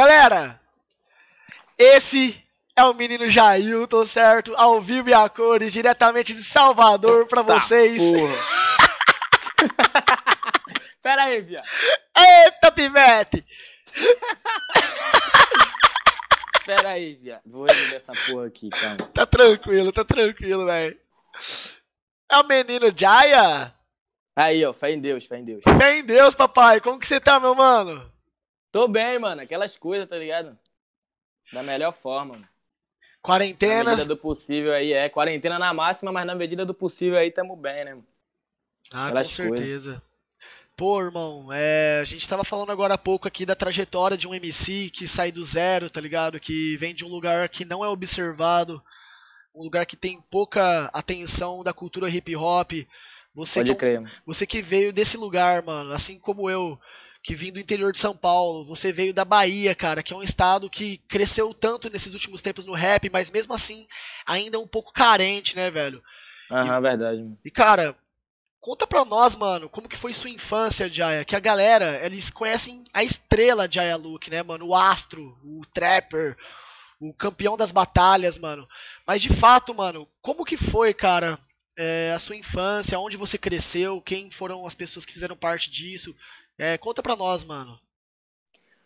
Galera, esse é o menino Jailton, certo? Ao vivo e a cores, diretamente de Salvador pra tá, vocês. vocês. Pera aí, Bia. Eita, Pivete! Pera aí, Bia. Vou resolver essa porra aqui, calma. Tá tranquilo, tá tranquilo, velho. É o menino Jaya? Aí, ó, fé em Deus, fé em Deus. Fé em Deus, papai. Como que você tá, meu mano? Tô bem, mano. Aquelas coisas, tá ligado? Da melhor forma. Quarentena. Na medida do possível aí, é. Quarentena na máxima, mas na medida do possível aí tamo bem, né, mano? Ah, com certeza. Pô, irmão, é, a gente tava falando agora há pouco aqui da trajetória de um MC que sai do zero, tá ligado? Que vem de um lugar que não é observado, um lugar que tem pouca atenção da cultura hip hop. Você Pode que, é crer. Você que veio desse lugar, mano, assim como eu, que vim do interior de São Paulo, você veio da Bahia, cara, que é um estado que cresceu tanto nesses últimos tempos no rap, mas mesmo assim ainda é um pouco carente, né, velho? Aham, e, verdade. Mano. E, cara, conta pra nós, mano, como que foi sua infância, Jaya, que a galera, eles conhecem a estrela Jaya Luke, né, mano, o astro, o trapper, o campeão das batalhas, mano. Mas, de fato, mano, como que foi, cara, é, a sua infância, onde você cresceu, quem foram as pessoas que fizeram parte disso, é, conta pra nós, mano.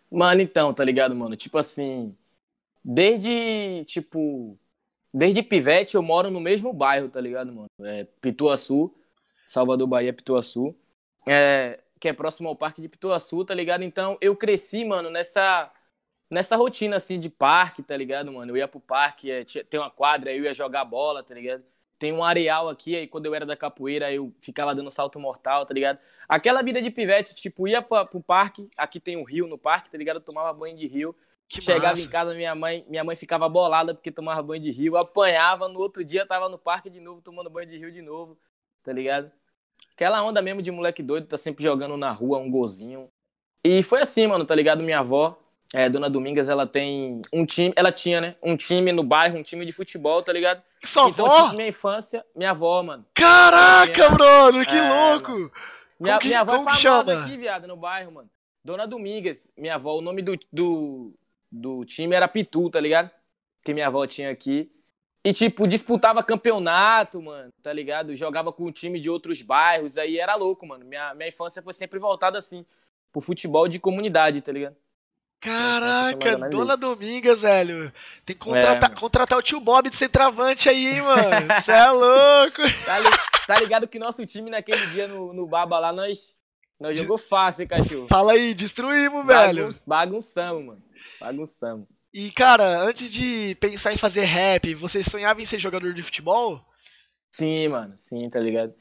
Mano, então, tá ligado, mano? Tipo assim, desde, tipo, desde pivete eu moro no mesmo bairro, tá ligado, mano? É, Pituaçu, Salvador, Bahia, Pituaçu. É, que é próximo ao Parque de Pituaçu, tá ligado? Então, eu cresci, mano, nessa nessa rotina assim de parque, tá ligado, mano? Eu ia pro parque, é, tinha, tem uma quadra, eu ia jogar bola, tá ligado? tem um areal aqui, aí quando eu era da capoeira, eu ficava dando salto mortal, tá ligado? Aquela vida de pivete, tipo, ia pra, pro parque, aqui tem um rio no parque, tá ligado? Eu tomava banho de rio. Que Chegava massa. em casa, minha mãe, minha mãe ficava bolada porque tomava banho de rio, apanhava, no outro dia tava no parque de novo, tomando banho de rio de novo, tá ligado? Aquela onda mesmo de moleque doido, tá sempre jogando na rua, um golzinho. E foi assim, mano, tá ligado? Minha avó, é, Dona Domingas, ela tem um time, ela tinha, né? Um time no bairro, um time de futebol, tá ligado? Sua então, avó? Tipo, minha infância, minha avó, mano. Caraca, mano, que é, louco! Mano. Minha, que, minha avó é famosa aqui, viado, no bairro, mano. Dona Domingas, minha avó, o nome do, do, do time era Pitu, tá ligado? Que minha avó tinha aqui. E, tipo, disputava campeonato, mano, tá ligado? Jogava com o time de outros bairros, aí era louco, mano. Minha, minha infância foi sempre voltada assim, pro futebol de comunidade, tá ligado? É Caraca, Dona Domingas, velho. Tem que é. contratar, é, contratar o tio Bob de centroavante aí, mano. Cê é louco. Tá, li, tá, ligado que nosso time naquele dia no, no Baba lá, nós, nós jogou fácil, cachorro. Fala aí, destruímos, Bagun, velho. Bagunçamos, mano. Bagunçamos. E, cara, antes de pensar em fazer rap, você sonhava em ser jogador de futebol? Sim, mano. Sim, tá ligado?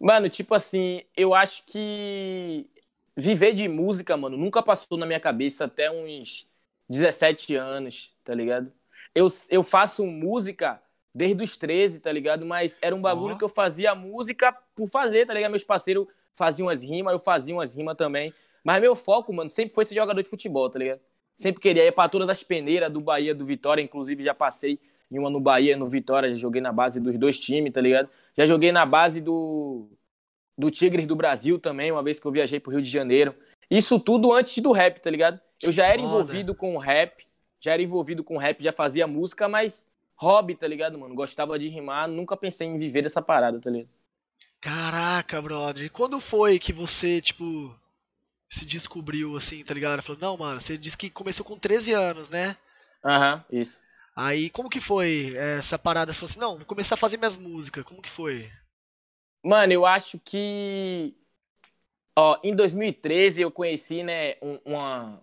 Mano, tipo assim, eu acho que viver de música, mano, nunca passou na minha cabeça até uns 17 anos, tá ligado? Eu, eu faço música desde os 13, tá ligado? Mas era um bagulho que eu fazia música por fazer, tá ligado? Meus parceiros faziam as rimas, eu fazia umas rimas também. Mas meu foco, mano, sempre foi ser jogador de futebol, tá ligado? Sempre queria ir pra todas as peneiras do Bahia, do Vitória, inclusive já passei em uma no Bahia, no Vitória, já joguei na base dos dois times, tá ligado? Já joguei na base do do Tigres do Brasil também, uma vez que eu viajei pro Rio de Janeiro. Isso tudo antes do rap, tá ligado? Eu já era envolvido com o rap, já era envolvido com o rap, já fazia música, mas hobby, tá ligado, mano? Gostava de rimar, nunca pensei em viver essa parada, tá ligado? Caraca, brother. E quando foi que você, tipo, se descobriu assim, tá ligado? Falou, não, mano, você disse que começou com 13 anos, né? Aham, uhum, isso. Aí, como que foi essa parada? Você falou assim, não, vou começar a fazer minhas músicas. Como que foi? Mano, eu acho que. Ó, em 2013 eu conheci, né, um, uma,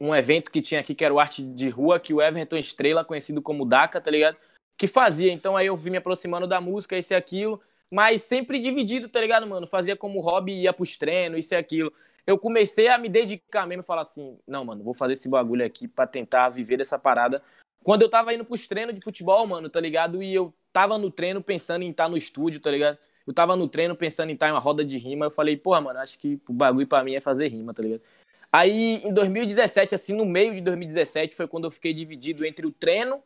um evento que tinha aqui, que era o Arte de Rua, que o Everton Estrela, conhecido como DACA, tá ligado? Que fazia. Então aí eu vim me aproximando da música, isso e aquilo, mas sempre dividido, tá ligado, mano? Fazia como hobby, ia pros treinos, isso e aquilo. Eu comecei a me dedicar mesmo, e falar assim, não, mano, vou fazer esse bagulho aqui pra tentar viver dessa parada. Quando eu tava indo pros treinos de futebol, mano, tá ligado? E eu tava no treino pensando em estar tá no estúdio, tá ligado? Eu tava no treino pensando em estar em uma roda de rima, eu falei, porra, mano, acho que o bagulho pra mim é fazer rima, tá ligado? Aí, em 2017, assim, no meio de 2017, foi quando eu fiquei dividido entre o treino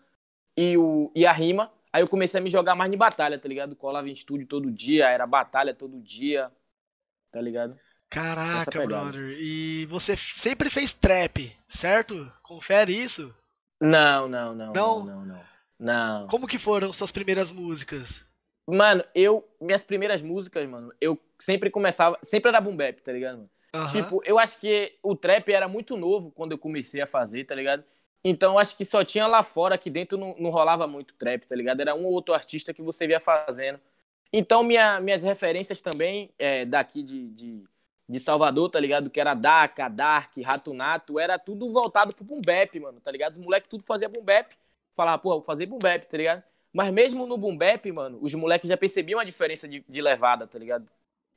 e, o, e a rima. Aí eu comecei a me jogar mais de batalha, tá ligado? Colava em estúdio todo dia, era batalha todo dia, tá ligado? Caraca, brother. E você sempre fez trap, certo? Confere isso? Não, não, não. Não, não, não. não. Como que foram suas primeiras músicas? Mano, eu. Minhas primeiras músicas, mano, eu sempre começava. Sempre era boom bap, tá ligado, mano? Uhum. Tipo, eu acho que o trap era muito novo quando eu comecei a fazer, tá ligado? Então acho que só tinha lá fora, que dentro não, não rolava muito trap, tá ligado? Era um ou outro artista que você via fazendo. Então minha, minhas referências também é, daqui de, de, de, Salvador, tá ligado? Que era Daka, Dark, Ratunato, era tudo voltado pro boom bap, mano, tá ligado? Os moleques tudo fazia boom bap, falava, pô, vou fazer boom bap, tá ligado? Mas mesmo no boom bap, mano, os moleques já percebiam a diferença de, de levada, tá ligado?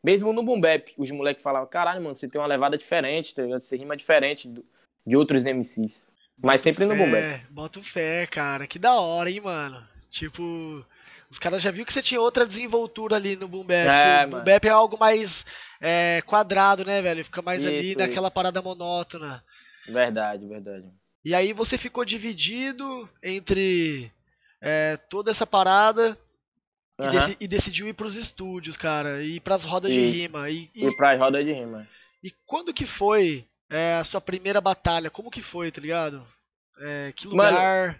Mesmo no boom bap, os moleques falavam, caralho, mano, você tem uma levada diferente, tá ligado? Você rima diferente do, de outros MCs. Mas bota sempre fé, no boom bap. Bota fé, cara. Que da hora, hein, mano? Tipo, os caras já viu que você tinha outra desenvoltura ali no boom bap. É, o boom bap é algo mais é, quadrado, né, velho? Fica mais isso, ali naquela isso. parada monótona. Verdade, verdade. E aí você ficou dividido entre é, toda essa parada. Uhum. E, deci e, decidiu ir pros estúdios, cara, e pras rodas Isso. de rima. E, e... e pras rodas de rima. E quando que foi é, a sua primeira batalha? Como que foi, tá ligado? É, que lugar? Mano,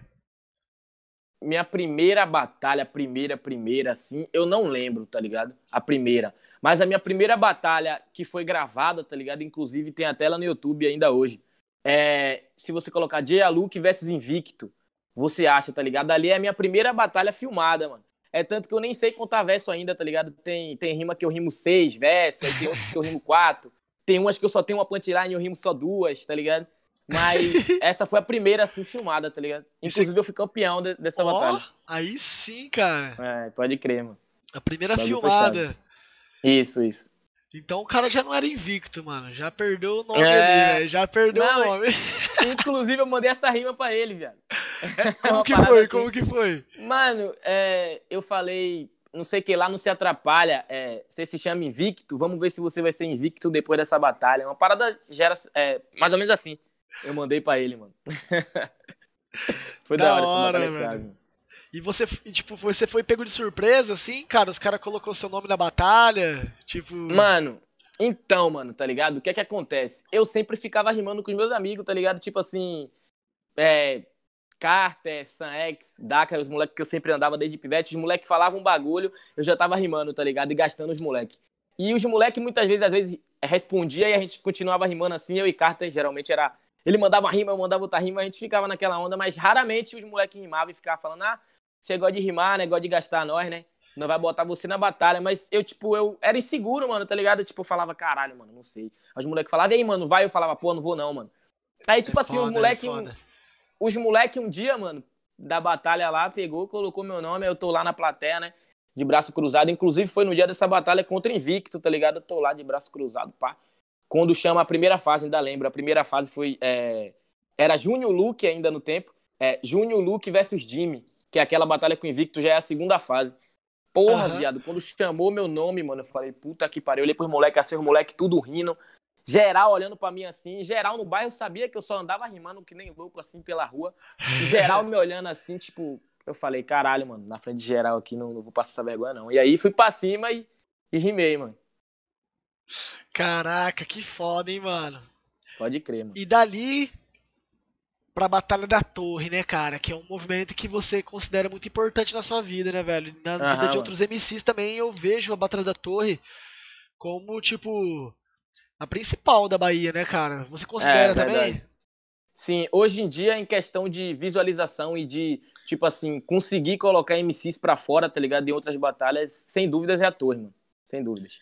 minha primeira batalha, primeira, primeira, assim, eu não lembro, tá ligado? A primeira. Mas a minha primeira batalha que foi gravada, tá ligado? Inclusive tem a tela no YouTube ainda hoje. É, se você colocar J.A. Luke versus Invicto, você acha, tá ligado? Ali é a minha primeira batalha filmada, mano. É tanto que eu nem sei contar verso ainda, tá ligado? Tem, tem rima que eu rimo seis versos, tem outras que eu rimo quatro. Tem umas que eu só tenho uma punchline e eu rimo só duas, tá ligado? Mas essa foi a primeira, assim, filmada, tá ligado? Inclusive, eu fui campeão de, dessa oh, batalha. Aí sim, cara. É, pode crer, mano. A primeira pode filmada. Isso, isso. Então o cara já não era invicto, mano. Já perdeu o nome é... ali, velho. Né? Já perdeu não, o nome. Inclusive, eu mandei essa rima pra ele, velho. É, como que foi? Assim. Como que foi? Mano, é, eu falei, não sei o que lá, não se atrapalha. É, você se chama invicto, vamos ver se você vai ser invicto depois dessa batalha. Uma parada gera. É, mais ou menos assim. Eu mandei pra ele, mano. foi da, da hora, hora essa batalha, velho. E você, tipo, você foi pego de surpresa, assim, cara? Os caras colocou seu nome na batalha? Tipo. Mano, então, mano, tá ligado? O que é que acontece? Eu sempre ficava rimando com os meus amigos, tá ligado? Tipo assim. É. Carter, Sanex, Daca, os moleques que eu sempre andava desde pivete, os moleques falavam um bagulho, eu já tava rimando, tá ligado? E gastando os moleques. E os moleques muitas vezes, às vezes, respondia e a gente continuava rimando assim, eu e Carter geralmente era. Ele mandava rima, eu mandava outra rima, a gente ficava naquela onda, mas raramente os moleques rimavam e ficavam falando, ah, você gosta de rimar, né? Gosta de gastar nós, né? Não vai botar você na batalha. Mas eu, tipo, eu era inseguro, mano, tá ligado? Eu, tipo, eu falava, caralho, mano, não sei. Os moleques falavam, e aí, mano, vai? Eu falava, pô, não vou não, mano. Aí, tipo é assim, foda, os moleque. É um, os um dia, mano, da batalha lá, pegou, colocou meu nome, eu tô lá na plateia, né? De braço cruzado. Inclusive, foi no dia dessa batalha contra Invicto, tá ligado? Eu tô lá de braço cruzado, pá. Quando chama a primeira fase, ainda lembro. A primeira fase foi. É... Era Júnior Luke ainda no tempo. É, Júnior Luke versus Jimmy que aquela batalha com o Invicto já é a segunda fase. Porra, uhum. viado, quando chamou meu nome, mano, eu falei, puta que pariu. Eu olhei pros moleques assim, os moleques tudo rindo. Geral olhando para mim assim, geral no bairro sabia que eu só andava rimando que nem louco assim pela rua. Geral me olhando assim, tipo, eu falei, caralho, mano, na frente de geral aqui não, não vou passar essa vergonha não. E aí fui pra cima e, e rimei, mano. Caraca, que foda, hein, mano. Pode crer, mano. E dali pra Batalha da Torre, né, cara? Que é um movimento que você considera muito importante na sua vida, né, velho? Na Aham, vida de outros MCs também eu vejo a Batalha da Torre como, tipo, a principal da Bahia, né, cara? Você considera É, também? Sim, hoje em dia, em questão de visualização e de, tipo assim, conseguir colocar MCs pra fora, tá ligado? Em outras batalhas, sem dúvidas é a torre, mano. Sem dúvidas.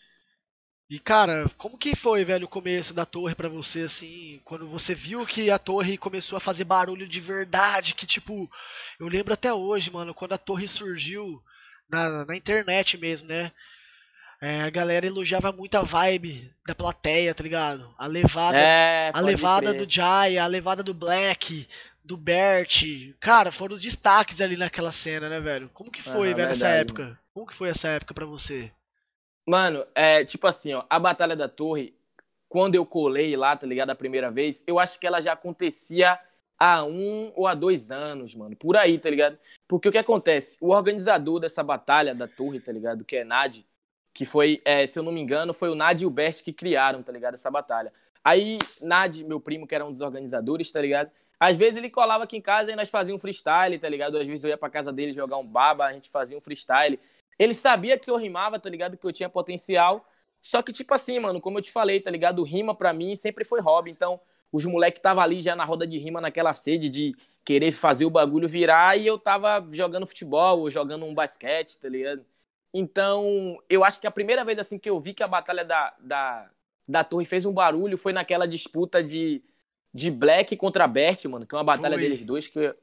E cara, como que foi, velho, o começo da torre para você, assim, quando você viu que a torre começou a fazer barulho de verdade, que tipo, eu lembro até hoje, mano, quando a torre surgiu na, na internet mesmo, né? É, a galera elogiava muito a vibe da plateia, tá ligado? A levada, é, a levada crer. do Jai, a levada do Black, do Bert. Cara, foram os destaques ali naquela cena, né, velho? Como que foi, velho, verdade. essa época? Como que foi essa época para você? Mano, é tipo assim, ó, a Batalha da Torre, quando eu colei lá, tá ligado? A primeira vez, eu acho que ela já acontecia há um ou há dois anos, mano. Por aí, tá ligado? Porque o que acontece? O organizador dessa batalha da torre, tá ligado? Que é Nad, que foi, é, se eu não me engano, foi o Nad e o Best que criaram, tá ligado? Essa batalha. Aí, Nad, meu primo, que era um dos organizadores, tá ligado? Às vezes ele colava aqui em casa e nós fazíamos um freestyle, tá ligado? Às vezes eu ia pra casa dele jogar um baba, a gente fazia um freestyle. Ele sabia que eu rimava, tá ligado? Que eu tinha potencial. Só que, tipo assim, mano, como eu te falei, tá ligado? Rima pra mim sempre foi hobby. Então, os moleques tava ali já na roda de rima, naquela sede de querer fazer o bagulho virar. E eu tava jogando futebol ou jogando um basquete, tá ligado? Então, eu acho que a primeira vez, assim, que eu vi que a batalha da, da, da Torre fez um barulho foi naquela disputa de, de Black contra Bert, mano. Que é uma batalha deles dois que... Eu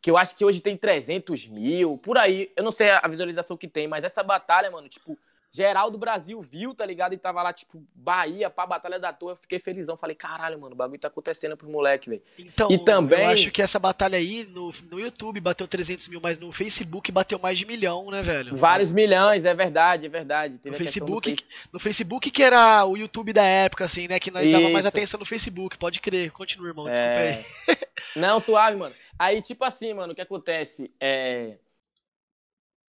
que eu acho que hoje tem 300 mil, por aí. Eu não sei a visualização que tem, mas essa batalha, mano, tipo, Geral do Brasil viu, tá ligado? E tava lá, tipo, Bahia pra Batalha da Torre. Eu fiquei felizão. Falei, caralho, mano, o bagulho tá acontecendo pros moleque, velho. Então, e também... eu acho que essa batalha aí no, no YouTube bateu 300 mil, mas no Facebook bateu mais de milhão, né, velho? Vários milhões, é verdade, é verdade. Teve no, Facebook, no Facebook, que era o YouTube da época, assim, né? Que nós dava mais atenção no Facebook, pode crer. Continua, irmão, desculpa é... aí. Não, suave, mano. Aí, tipo assim, mano, o que acontece? É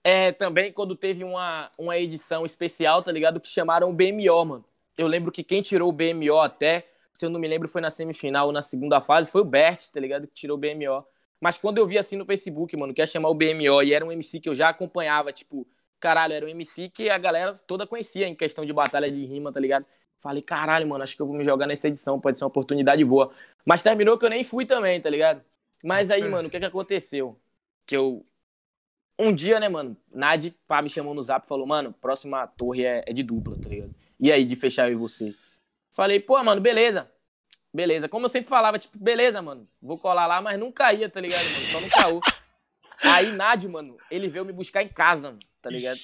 é, também quando teve uma, uma edição especial, tá ligado? Que chamaram o BMO, mano. Eu lembro que quem tirou o BMO até, se eu não me lembro, foi na semifinal ou na segunda fase, foi o Bert, tá ligado? Que tirou o BMO. Mas quando eu vi assim no Facebook, mano, que ia chamar o BMO e era um MC que eu já acompanhava, tipo, caralho, era um MC que a galera toda conhecia em questão de batalha de rima, tá ligado? Falei, caralho, mano, acho que eu vou me jogar nessa edição, pode ser uma oportunidade boa. Mas terminou que eu nem fui também, tá ligado? Mas aí, mano, o que é que aconteceu? Que eu um dia, né, mano, Nad, pá, me chamou no zap e falou, mano, próxima torre é, é de dupla, tá ligado? E aí, de fechar eu e você? Falei, pô, mano, beleza. Beleza. Como eu sempre falava, tipo, beleza, mano, vou colar lá, mas não caía, tá ligado, mano? Só não caiu aí, Nad, mano, ele veio me buscar em casa, mano, tá ligado?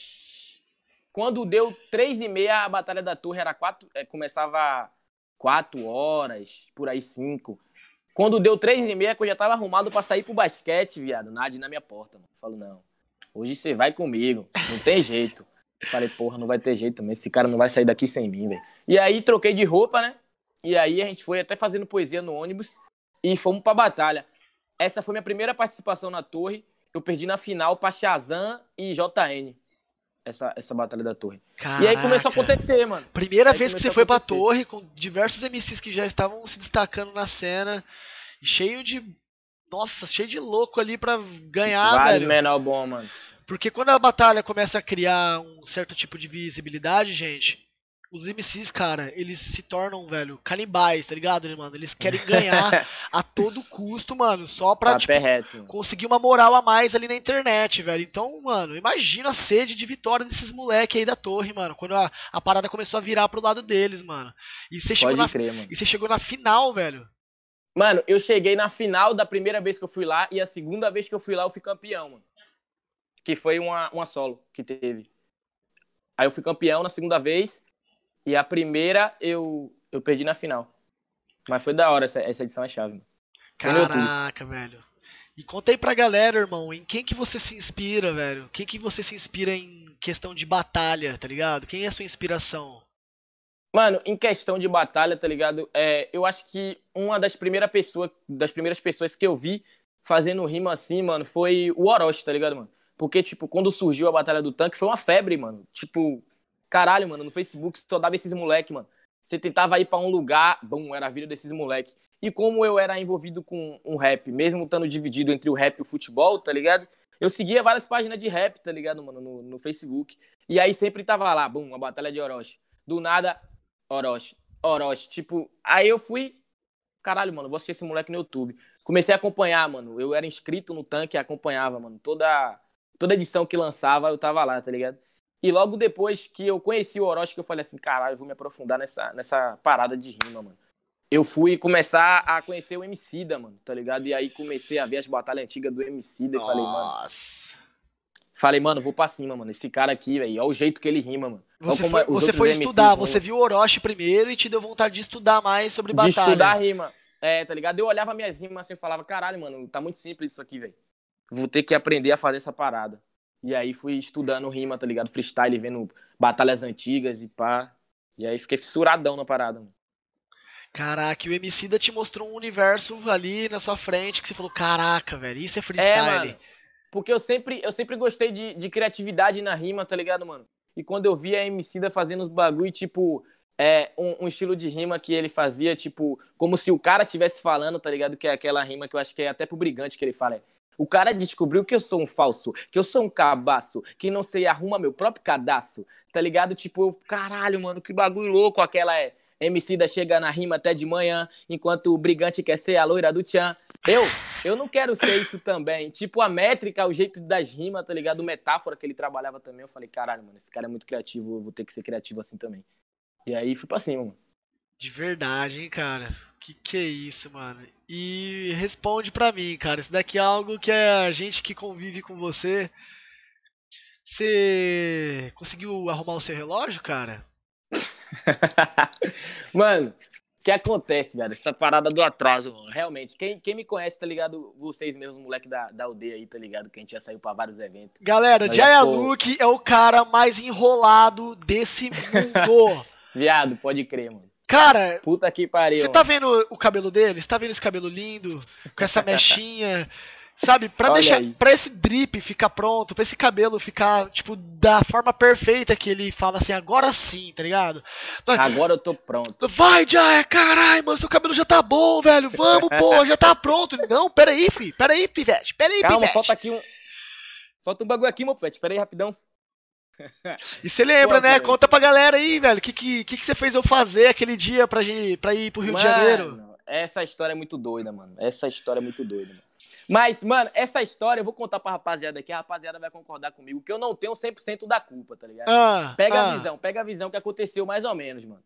Quando deu três e meia, a Batalha da Torre era quatro, é, começava quatro horas, por aí cinco. Quando deu três e meia, que eu já tava arrumado pra sair pro basquete, viado, Nad na minha porta, mano. falo, não. Hoje você vai comigo, não tem jeito. Falei, porra, não vai ter jeito mesmo, esse cara não vai sair daqui sem mim, velho. E aí troquei de roupa, né? E aí a gente foi até fazendo poesia no ônibus e fomos pra batalha. Essa foi minha primeira participação na torre. Eu perdi na final pra Shazam e JN. Essa, essa batalha da torre. Caraca. E aí começou a acontecer, mano. Primeira aí vez que você foi pra torre, com diversos MCs que já estavam se destacando na cena, cheio de. Nossa, cheio de louco ali pra ganhar, Vários velho. menor bom, mano. Porque quando a batalha começa a criar um certo tipo de visibilidade, gente, os MCs, cara, eles se tornam, velho, canibais, tá ligado, né, mano? Eles querem ganhar a todo custo, mano, só pra, tipo, é conseguir uma moral a mais ali na internet, velho. Então, mano, imagina a sede de vitória desses moleque aí da torre, mano, quando a, a parada começou a virar pro lado deles, mano. E você chegou, mano. E você chegou na final, velho. Mano, eu cheguei na final da primeira vez que eu fui lá e a segunda vez que eu fui lá eu fui campeão, mano que foi uma, uma solo que teve. Aí eu fui campeão na segunda vez e a primeira eu, eu perdi na final. Mas foi da hora essa, essa edição é chave. Caraca, velho. E conta aí pra galera, irmão, em quem que você se inspira, velho? Quem que você se inspira em questão de batalha, tá ligado? Quem é a sua inspiração? Mano, em questão de batalha, tá ligado? É, eu acho que uma das, primeira pessoa, das primeiras pessoas que eu vi fazendo rima assim, mano, foi o Orochi, tá ligado, mano? Porque, tipo, quando surgiu a Batalha do Tanque, foi uma febre, mano. Tipo, caralho, mano, no Facebook só dava esses moleque, mano. Você tentava ir para um lugar, bom, era a vida desses moleque. E como eu era envolvido com um rap, mesmo estando dividido entre o rap e o futebol, tá ligado? Eu seguia várias páginas de rap, tá ligado, mano, no, no Facebook. E aí sempre tava lá, bum, a Batalha de Orochi. Do nada, Orochi, Orochi. Tipo, aí eu fui, caralho, mano, vou assistir esse moleque no YouTube. Comecei a acompanhar, mano. Eu era inscrito no tanque e acompanhava, mano, toda Toda edição que lançava, eu tava lá, tá ligado? E logo depois que eu conheci o Orochi, que eu falei assim, caralho, eu vou me aprofundar nessa, nessa parada de rima, mano. Eu fui começar a conhecer o MC da, mano, tá ligado? E aí comecei a ver as batalhas antigas do MC da e falei, mano. Falei, mano, vou pra cima, mano. Esse cara aqui, velho, olha o jeito que ele rima, mano. Você foi, você foi estudar, você né? viu o Orochi primeiro e te deu vontade de estudar mais sobre batalha. De estudar rima. É, tá ligado? Eu olhava minhas rimas assim e falava, caralho, mano, tá muito simples isso aqui, velho vou ter que aprender a fazer essa parada. E aí fui estudando rima, tá ligado? Freestyle, vendo batalhas antigas e pá. E aí fiquei fissuradão na parada, mano. Caraca, o MC da te mostrou um universo ali na sua frente que você falou, caraca, velho, isso é, é freestyle. É, porque eu sempre, eu sempre gostei de, de, criatividade na rima, tá ligado, mano? E quando eu via a MC da fazendo os bagulho, tipo, é, um, um, estilo de rima que ele fazia, tipo, como se o cara tivesse falando, tá ligado? Que é aquela rima que eu acho que é até pro brigante que ele fala, é o cara descobriu que eu sou um falso, que eu sou um cabaço, que não sei arruma meu próprio cadaço, tá ligado? Tipo, eu, caralho, mano, que bagulho louco aquela é. MC da chega na rima até de manhã, enquanto o brigante quer ser a loira do Tchan. Eu, eu não quero ser isso também. Tipo, a métrica, o jeito das rimas, tá ligado? Metáfora que ele trabalhava também. Eu falei, caralho, mano, esse cara é muito criativo, eu vou ter que ser criativo assim também. E aí fui pra cima, mano. De verdade, hein, cara. Que que é isso, mano? E responde pra mim, cara. Isso daqui é algo que é a gente que convive com você. Você conseguiu arrumar o seu relógio, cara? mano, o que acontece, velho? Essa parada do atraso, mano. Realmente, quem, quem me conhece, tá ligado? Vocês mesmos, moleque da, da aldeia aí, tá ligado? Que a gente já saiu pra vários eventos. Galera, Jaya tô... Luke é o cara mais enrolado desse mundo. Viado, pode crer, mano. Cara, puta que pariu. Você tá vendo o cabelo dele? Você tá vendo esse cabelo lindo, com essa mechinha? sabe, para deixar para esse drip ficar pronto, para esse cabelo ficar tipo da forma perfeita que ele fala assim, agora sim, tá ligado? Então, agora eu tô pronto. Vai, já, carai, mano, seu cabelo já tá bom, velho. Vamos, pô, já tá pronto. Não, pera aí, fi. Pera aí, pivete. Pera aí, Calma, pivete. falta aqui um Falta um bagulho aqui, meu pivete. Pera aí rapidão. E você lembra, Pô, né? Velho. Conta pra galera aí, velho. O que, que, que, que você fez eu fazer aquele dia pra, pra ir pro Rio mano, de Janeiro? Essa história é muito doida, mano. Essa história é muito doida, mano. Mas, mano, essa história eu vou contar pra rapaziada aqui. A rapaziada vai concordar comigo que eu não tenho 100% da culpa, tá ligado? Ah, pega ah. a visão, pega a visão que aconteceu mais ou menos, mano.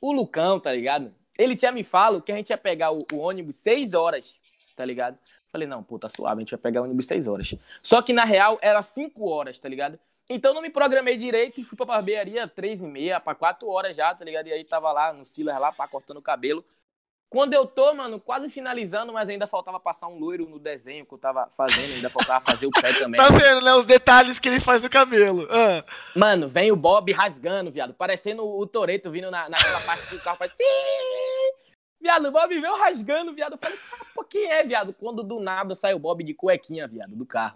O Lucão, tá ligado? Ele tinha me falado que a gente ia pegar o, o ônibus 6 horas, tá ligado? Falei, não, pô, tá suave, a gente vai pegar o ônibus 6 horas. Só que na real era 5 horas, tá ligado? Então não me programei direito e fui pra barbearia três e meia, pra quatro horas já, tá ligado? E aí tava lá no Silas lá, pá, cortando o cabelo. Quando eu tô, mano, quase finalizando, mas ainda faltava passar um loiro no desenho que eu tava fazendo, ainda faltava fazer o pé tá também. tá vendo, né? Os detalhes que ele faz no cabelo. Ah. Mano, vem o Bob rasgando, viado. Parecendo o Toreto vindo na, naquela parte que o carro faz. Viado, o Bob veio rasgando, viado. Eu falei, tá, pô, quem é, viado? Quando do nada sai o Bob de cuequinha, viado, do carro.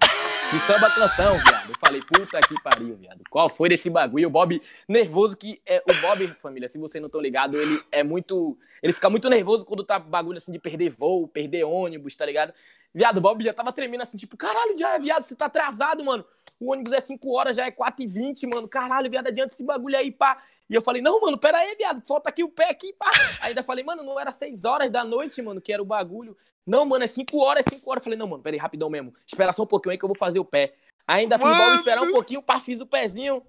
E samba canção, viado. Eu falei, puta que pariu, viado. Qual foi desse bagulho? O Bob nervoso que... É, o Bob, família, se vocês não estão ligados, ele é muito... Ele fica muito nervoso quando tá bagulho assim de perder voo, perder ônibus, tá ligado? Viado, o Bob já tava tremendo assim, tipo, caralho, já, viado, você tá atrasado, mano o ônibus é 5 horas, já é 4 e 20, mano. Caralho, viado, adianta esse bagulho aí, pá. E eu falei, não, mano, pera aí, viado, falta aqui o pé aqui, pá. Ainda falei, mano, não era 6 horas da noite, mano, que era o bagulho. Não, mano, é 5 horas, é 5 horas. Eu falei, não, mano, pera aí, rapidão mesmo. Espera só um pouquinho aí que eu vou fazer o pé. Ainda fui bom esperar um pouquinho, pá, fiz o pezinho.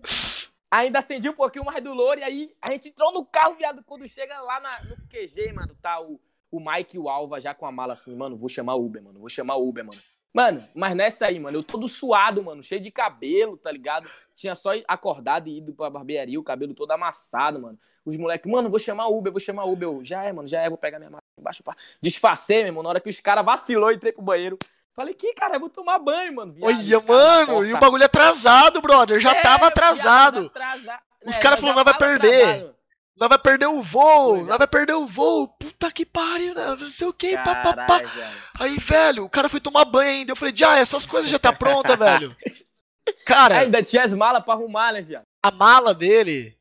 Ainda acendi um pouquinho mais do louro. E aí a gente entrou no carro, viado, quando chega lá na, no QG, mano, tá o, o Mike e o Alva já com a mala assim, mano, vou chamar Uber, mano, vou chamar Uber, mano. Mano, mas nessa aí, mano, eu todo suado, mano, cheio de cabelo, tá ligado? Tinha só acordado e ido pra barbearia, o cabelo todo amassado, mano. Os moleques, mano, vou chamar Uber, vou chamar Uber. Eu, já é, mano, já é, vou pegar minha máquina embaixo. Desfacei, meu irmão, na hora que os caras vacilou, entrei pro banheiro. Falei, que cara, eu vou tomar banho, mano. Olha, mano, e o bagulho atrasado, brother. Eu já é, tava atrasado. Viado, Os é, caras falaram, vai perder. Atrasado, Lá vai perder o voo, Legal. lá é. vai perder o voo, puta que pariu, né? Não sei o que, papapá. Aí, velho, o cara foi tomar banho ainda. Eu falei, já, essas coisas já tá pronta, velho. Cara. Ainda tinha as malas pra arrumar, né, viado? A mala dele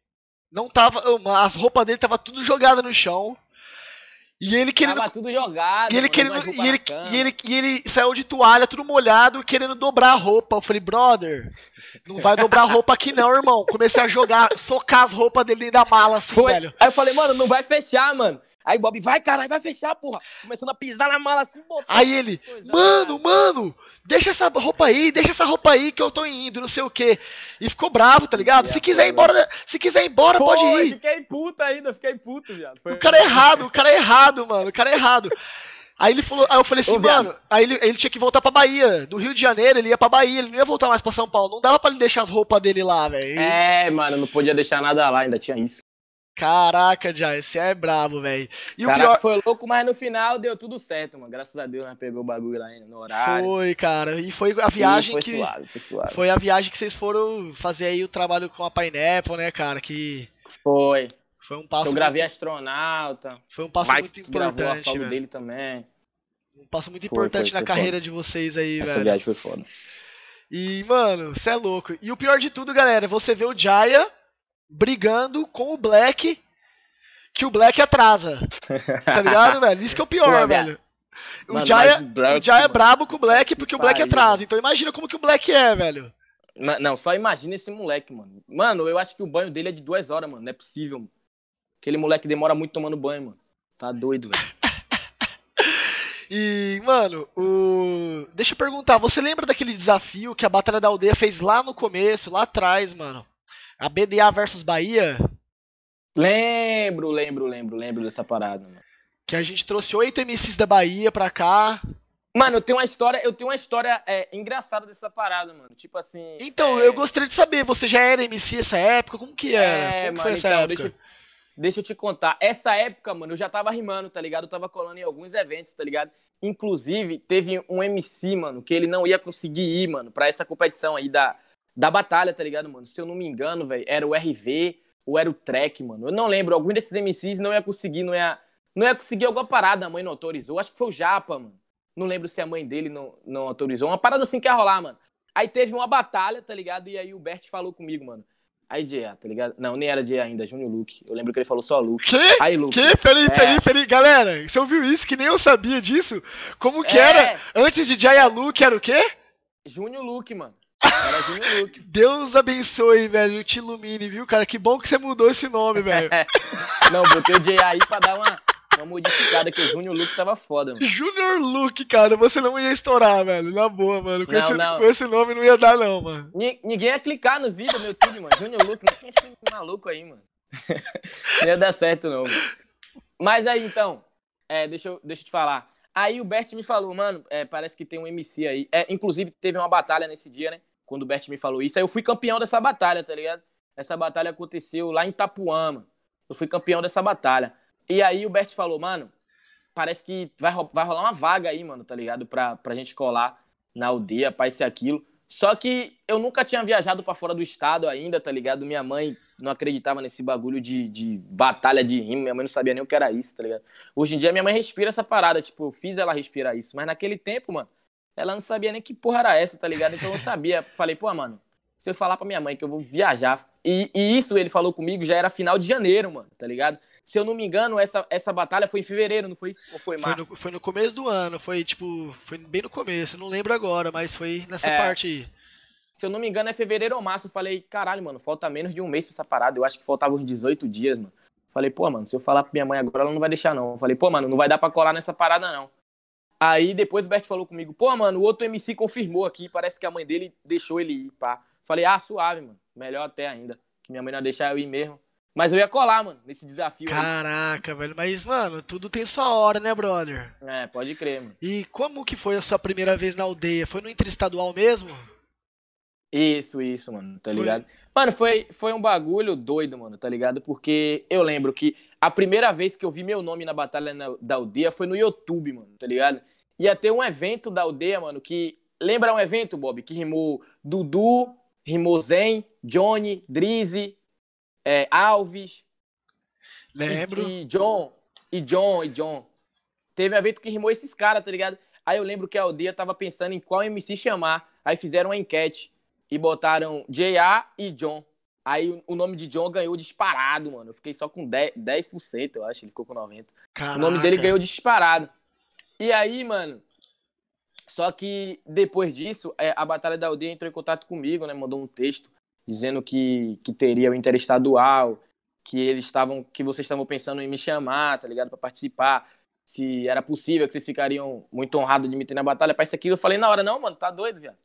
não tava. As roupas dele tava tudo jogada no chão. E ele querendo. Tava tudo jogado. E ele querendo. E ele, e, ele, e ele saiu de toalha, tudo molhado, querendo dobrar a roupa. Eu falei, brother, não vai dobrar a roupa aqui não, irmão. Comecei a jogar, socar as roupas dele da mala, assim, Foi. velho. Aí eu falei, mano, não vai fechar, mano. Aí Bob, vai, caralho, vai fechar, porra. Começando a pisar na mala assim, botando. Aí ele, mano, assim. mano, deixa essa roupa aí, deixa essa roupa aí que eu tô indo, não sei o quê. E ficou bravo, tá ligado? Se quiser ir embora, se quiser ir embora, Pô, pode ir. Eu fiquei puto ainda, fiquei puto, viado. Foi... O cara é errado, o cara é errado, mano, o cara é errado. Aí ele falou, aí eu falei assim, Ô, mano, aí ele, ele, tinha que voltar pra Bahia. Do Rio de Janeiro, ele ia pra Bahia, ele não ia voltar mais pra São Paulo. Não dava pra ele deixar as roupas dele lá, velho. É, mano, não podia deixar nada lá, ainda tinha isso. Caraca, Jai, você é brabo, velho. E Caraca, o pior... foi louco, mas no final deu tudo certo, mano. Graças a Deus, né? Pegou o bagulho lá no horário. Foi, cara. E foi a viagem foi que. Suave, foi suave. Foi a viagem que vocês foram fazer aí o trabalho com a Pineapple, né, cara? Que. Foi. Foi um passo. Eu gravei muito... astronauta. Foi um passo Mike muito importante. Gravou a solo dele também. Um passo muito foi, importante foi, na carreira foda. de vocês aí, velho. Essa viagem foi foda. E, mano, você é louco. E o pior de tudo, galera, você vê o Jaya brigando com o Black, que o Black atrasa. Tá ligado, velho? Isso que é o pior, Pô, velho. O Jai, Black, o é brabo com o Black porque o Black pariu. atrasa. Então imagina como que o Black é, velho. Não, só imagina esse moleque, mano. Mano, eu acho que o banho dele é de duas horas, mano. Não é possível. Mano. Aquele moleque demora muito tomando banho, mano. Tá doido, velho. E, mano, o. Deixa eu perguntar, você lembra daquele desafio que a Batalha da Aldeia fez lá no começo, lá atrás, mano? A BDA versus Bahia. Lembro, lembro, lembro, lembro dessa parada, mano. Que a gente trouxe oito MCs da Bahia pra cá. Mano, eu tenho uma história, eu tenho uma história é, engraçada dessa parada, mano. Tipo assim. Então, é... eu gostaria de saber, você já era MC essa época? Como que era? É, Como mano, foi essa então, época? Deixa, deixa, eu te contar. Essa época, mano, eu já tava rimando, tá ligado? Eu tava colando em alguns eventos, tá ligado? Inclusive, teve um MC, mano, que ele não ia conseguir ir, mano, pra essa competição aí da, da batalha, tá ligado, mano? Se eu não me engano, velho, era o RV ou era o Trek, mano. Eu não lembro, algum desses MCs não ia conseguir, não ia, não ia conseguir alguma parada, a mãe não autorizou. Acho que foi o Japa, mano. Não lembro se a mãe dele não, não autorizou. Uma parada assim que ia rolar, mano. Aí teve uma batalha, tá ligado? E aí o Bert falou comigo, mano. Aí Dia, tá ligado? Não, nem era Dia ainda, Júnior Luke. Eu lembro que ele falou só Luke. Que? Aí Luke. Que? Peraí, peraí, é. peraí. Galera, você ouviu isso que nem eu sabia disso? Como que é. era? Antes de Jaya Luke era o quê? Júnior Luke, mano. Era Deus abençoe, velho. Te ilumine, viu, cara? Que bom que você mudou esse nome, velho. Não, botei o aí pra dar uma, uma modificada, que o Junior Luke tava foda, mano. Junior Luke, cara, você não ia estourar, velho. Na boa, mano. Com, não, esse, não. com esse nome não ia dar, não, mano. ninguém ia clicar nos vídeos no YouTube, mano. Junior Luke, não tem esse maluco aí, mano. não ia dar certo, não, mano. Mas aí, então, é, deixa, eu, deixa eu te falar. Aí o Bert me falou, mano, é, parece que tem um MC aí. É, inclusive, teve uma batalha nesse dia, né? quando o Bert me falou isso. Aí eu fui campeão dessa batalha, tá ligado? Essa batalha aconteceu lá em Tapuama. Eu fui campeão dessa batalha. E aí o Bert falou, mano, parece que vai, vai rolar uma vaga aí, mano, tá ligado? Pra, pra gente colar na aldeia, pra isso e aquilo. Só que eu nunca tinha viajado para fora do estado ainda, tá ligado? Minha mãe não acreditava nesse bagulho de, de batalha de rima, minha mãe não sabia nem o que era isso, tá ligado? Hoje em dia minha mãe respira essa parada, tipo, eu fiz ela respirar isso. Mas naquele tempo, mano, ela não sabia nem que porra era essa, tá ligado? Então eu sabia. Falei, pô, mano, se eu falar pra minha mãe que eu vou viajar. E, e, isso ele falou comigo já era final de janeiro, mano, tá ligado? Se eu não me engano, essa, essa batalha foi em fevereiro, não foi isso? Ou foi março? Foi no, foi no começo do ano, foi tipo. Foi bem no começo, não lembro agora, mas foi nessa é, parte aí. Se eu não me engano, é fevereiro ou março. Eu falei, caralho, mano, falta menos de um mês pra essa parada. Eu acho que faltavam uns 18 dias, mano. Falei, pô, mano, se eu falar pra minha mãe agora, ela não vai deixar, não. falei, pô, mano, não vai dar pra colar nessa parada, não. Aí depois o Bert falou comigo, pô, mano, o outro MC confirmou aqui, parece que a mãe dele deixou ele ir, pá. Falei, ah, suave, mano, melhor até ainda, que minha mãe não ia deixar eu ir mesmo. Mas eu ia colar, mano, nesse desafio. Caraca, aí. velho. Mas, mano, tudo tem sua hora, né, brother? É, pode crer, mano. E como que foi a sua primeira vez na aldeia? Foi no interestadual mesmo? Isso, isso, mano, tá foi. ligado? Mano, foi, foi um bagulho doido, mano, tá ligado? Porque eu lembro que a primeira vez que eu vi meu nome na batalha na, da aldeia foi no YouTube, mano, tá ligado? ia ter um evento da aldeia, mano, que. Lembra um evento, Bob, que rimou Dudu, rimou Zen, Johnny, Drizzy, é, Alves. Lembro. E, e, John, e John, e John. Teve um evento que rimou esses caras, tá ligado? Aí eu lembro que a aldeia tava pensando em qual MC chamar. Aí fizeram uma enquete e botaram J.A. e John. Aí o nome de John ganhou disparado, mano. Eu fiquei só com 10%, 10% eu acho. Ele ficou com 90%. Caraca. O nome dele ganhou disparado. E aí, mano, só que depois disso, é, a Batalha da Aldeia entrou em contato comigo, né? Mandou um texto dizendo que, que teria o interestadual, que eles estavam, que vocês estavam pensando em me chamar, tá ligado, para participar. Se era possível, que vocês ficariam muito honrados de me ter na batalha para isso aqui. Eu falei na hora, não, mano, tá doido, viado.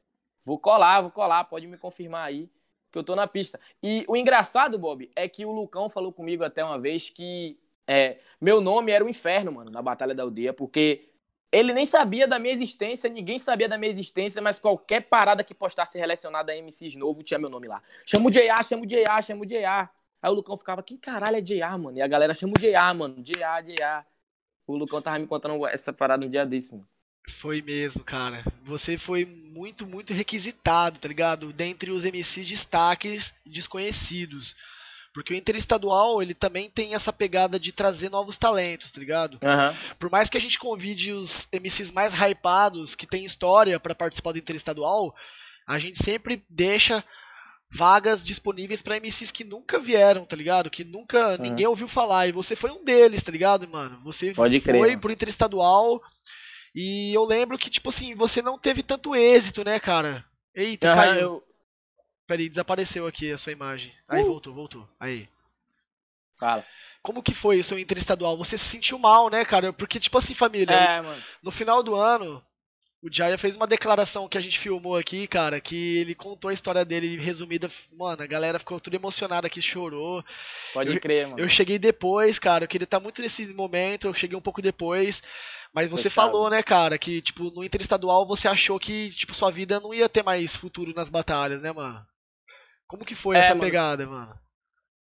Vou colar, vou colar, pode me confirmar aí que eu tô na pista. E o engraçado, Bob, é que o Lucão falou comigo até uma vez que é, meu nome era o inferno, mano, na Batalha da Aldeia, porque ele nem sabia da minha existência, ninguém sabia da minha existência, mas qualquer parada que postasse relacionada a MCs novo tinha meu nome lá. Chama o J.A., chama o J.A., chama o J.A. Aí o Lucão ficava, quem caralho é J.A., mano? E a galera chama o J.A., mano, J.A., J.A. O Lucão tava me contando essa parada um dia desse, mano. Foi mesmo, cara. Você foi muito, muito requisitado, tá ligado? Dentre os MCs destaques desconhecidos. Porque o interestadual, ele também tem essa pegada de trazer novos talentos, tá ligado? Uhum. Por mais que a gente convide os MCs mais hypados, que tem história para participar do interestadual, a gente sempre deixa vagas disponíveis para MCs que nunca vieram, tá ligado? Que nunca uhum. ninguém ouviu falar. E você foi um deles, tá ligado, mano? Você Pode foi pro interestadual. E eu lembro que, tipo assim, você não teve tanto êxito, né, cara? Eita, uhum, caiu. Eu, Peraí, desapareceu aqui a sua imagem. Aí, uh. voltou, voltou. Aí. Fala. Como que foi o seu interestadual? Você se sentiu mal, né, cara? Porque, tipo assim, família. É, mano. No final do ano, o Jaya fez uma declaração que a gente filmou aqui, cara, que ele contou a história dele resumida. Mano, a galera ficou tudo emocionada aqui, chorou. Pode eu, crer, mano. Eu cheguei depois, cara, eu queria estar muito nesse momento, eu cheguei um pouco depois. Mas você Fechado. falou, né, cara, que, tipo, no interestadual você achou que, tipo, sua vida não ia ter mais futuro nas batalhas, né, mano? Como que foi é, essa mano, pegada, mano?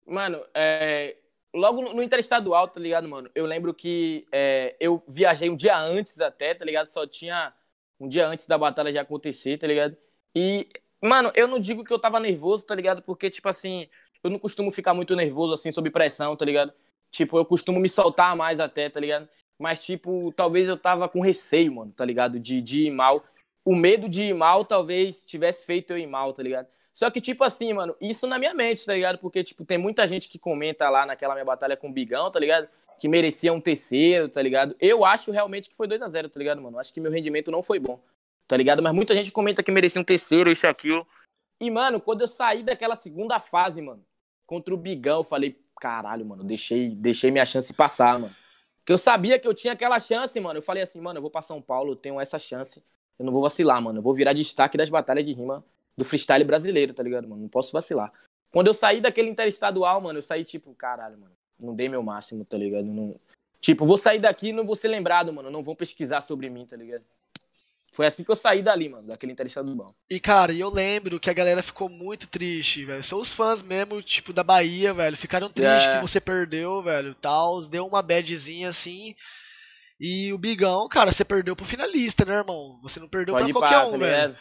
Mano, é, logo no Interestadual, tá ligado, mano? Eu lembro que é, eu viajei um dia antes até, tá ligado? Só tinha um dia antes da batalha já acontecer, tá ligado? E, mano, eu não digo que eu tava nervoso, tá ligado? Porque, tipo assim, eu não costumo ficar muito nervoso, assim, sob pressão, tá ligado? Tipo, eu costumo me soltar mais até, tá ligado? Mas, tipo, talvez eu tava com receio, mano, tá ligado? De, de ir mal. O medo de ir mal talvez tivesse feito eu ir mal, tá ligado? Só que, tipo assim, mano, isso na minha mente, tá ligado? Porque, tipo, tem muita gente que comenta lá naquela minha batalha com o Bigão, tá ligado? Que merecia um terceiro, tá ligado? Eu acho realmente que foi 2 a 0 tá ligado, mano? Acho que meu rendimento não foi bom, tá ligado? Mas muita gente comenta que merecia um terceiro, isso e aquilo. E, mano, quando eu saí daquela segunda fase, mano, contra o Bigão, eu falei, caralho, mano, deixei, deixei minha chance passar, mano. Que eu sabia que eu tinha aquela chance, mano. Eu falei assim, mano, eu vou pra São Paulo, eu tenho essa chance. Eu não vou vacilar, mano. Eu vou virar destaque das batalhas de rima do freestyle brasileiro, tá ligado, mano? Não posso vacilar. Quando eu saí daquele interestadual, mano, eu saí tipo, caralho, mano, não dei meu máximo, tá ligado? Não... Tipo, vou sair daqui e não vou ser lembrado, mano, não vão pesquisar sobre mim, tá ligado? Foi assim que eu saí dali, mano, daquele interestadual. E, cara, eu lembro que a galera ficou muito triste, velho. São os fãs mesmo, tipo, da Bahia, velho. Ficaram tristes é. que você perdeu, velho, tal. Deu uma badzinha, assim. E o Bigão, cara, você perdeu pro finalista, né, irmão? Você não perdeu Pode pra qualquer um, tá velho.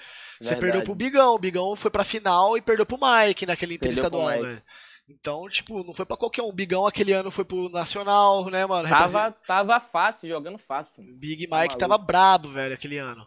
Você perdeu pro Bigão. O Bigão foi pra final e perdeu pro Mike naquele interestadual, velho. Né? Então, tipo, não foi pra qualquer um. Bigão aquele ano foi pro Nacional, né, mano? Tava, tava fácil, jogando fácil. Big Mike tá tava brabo, velho, aquele ano.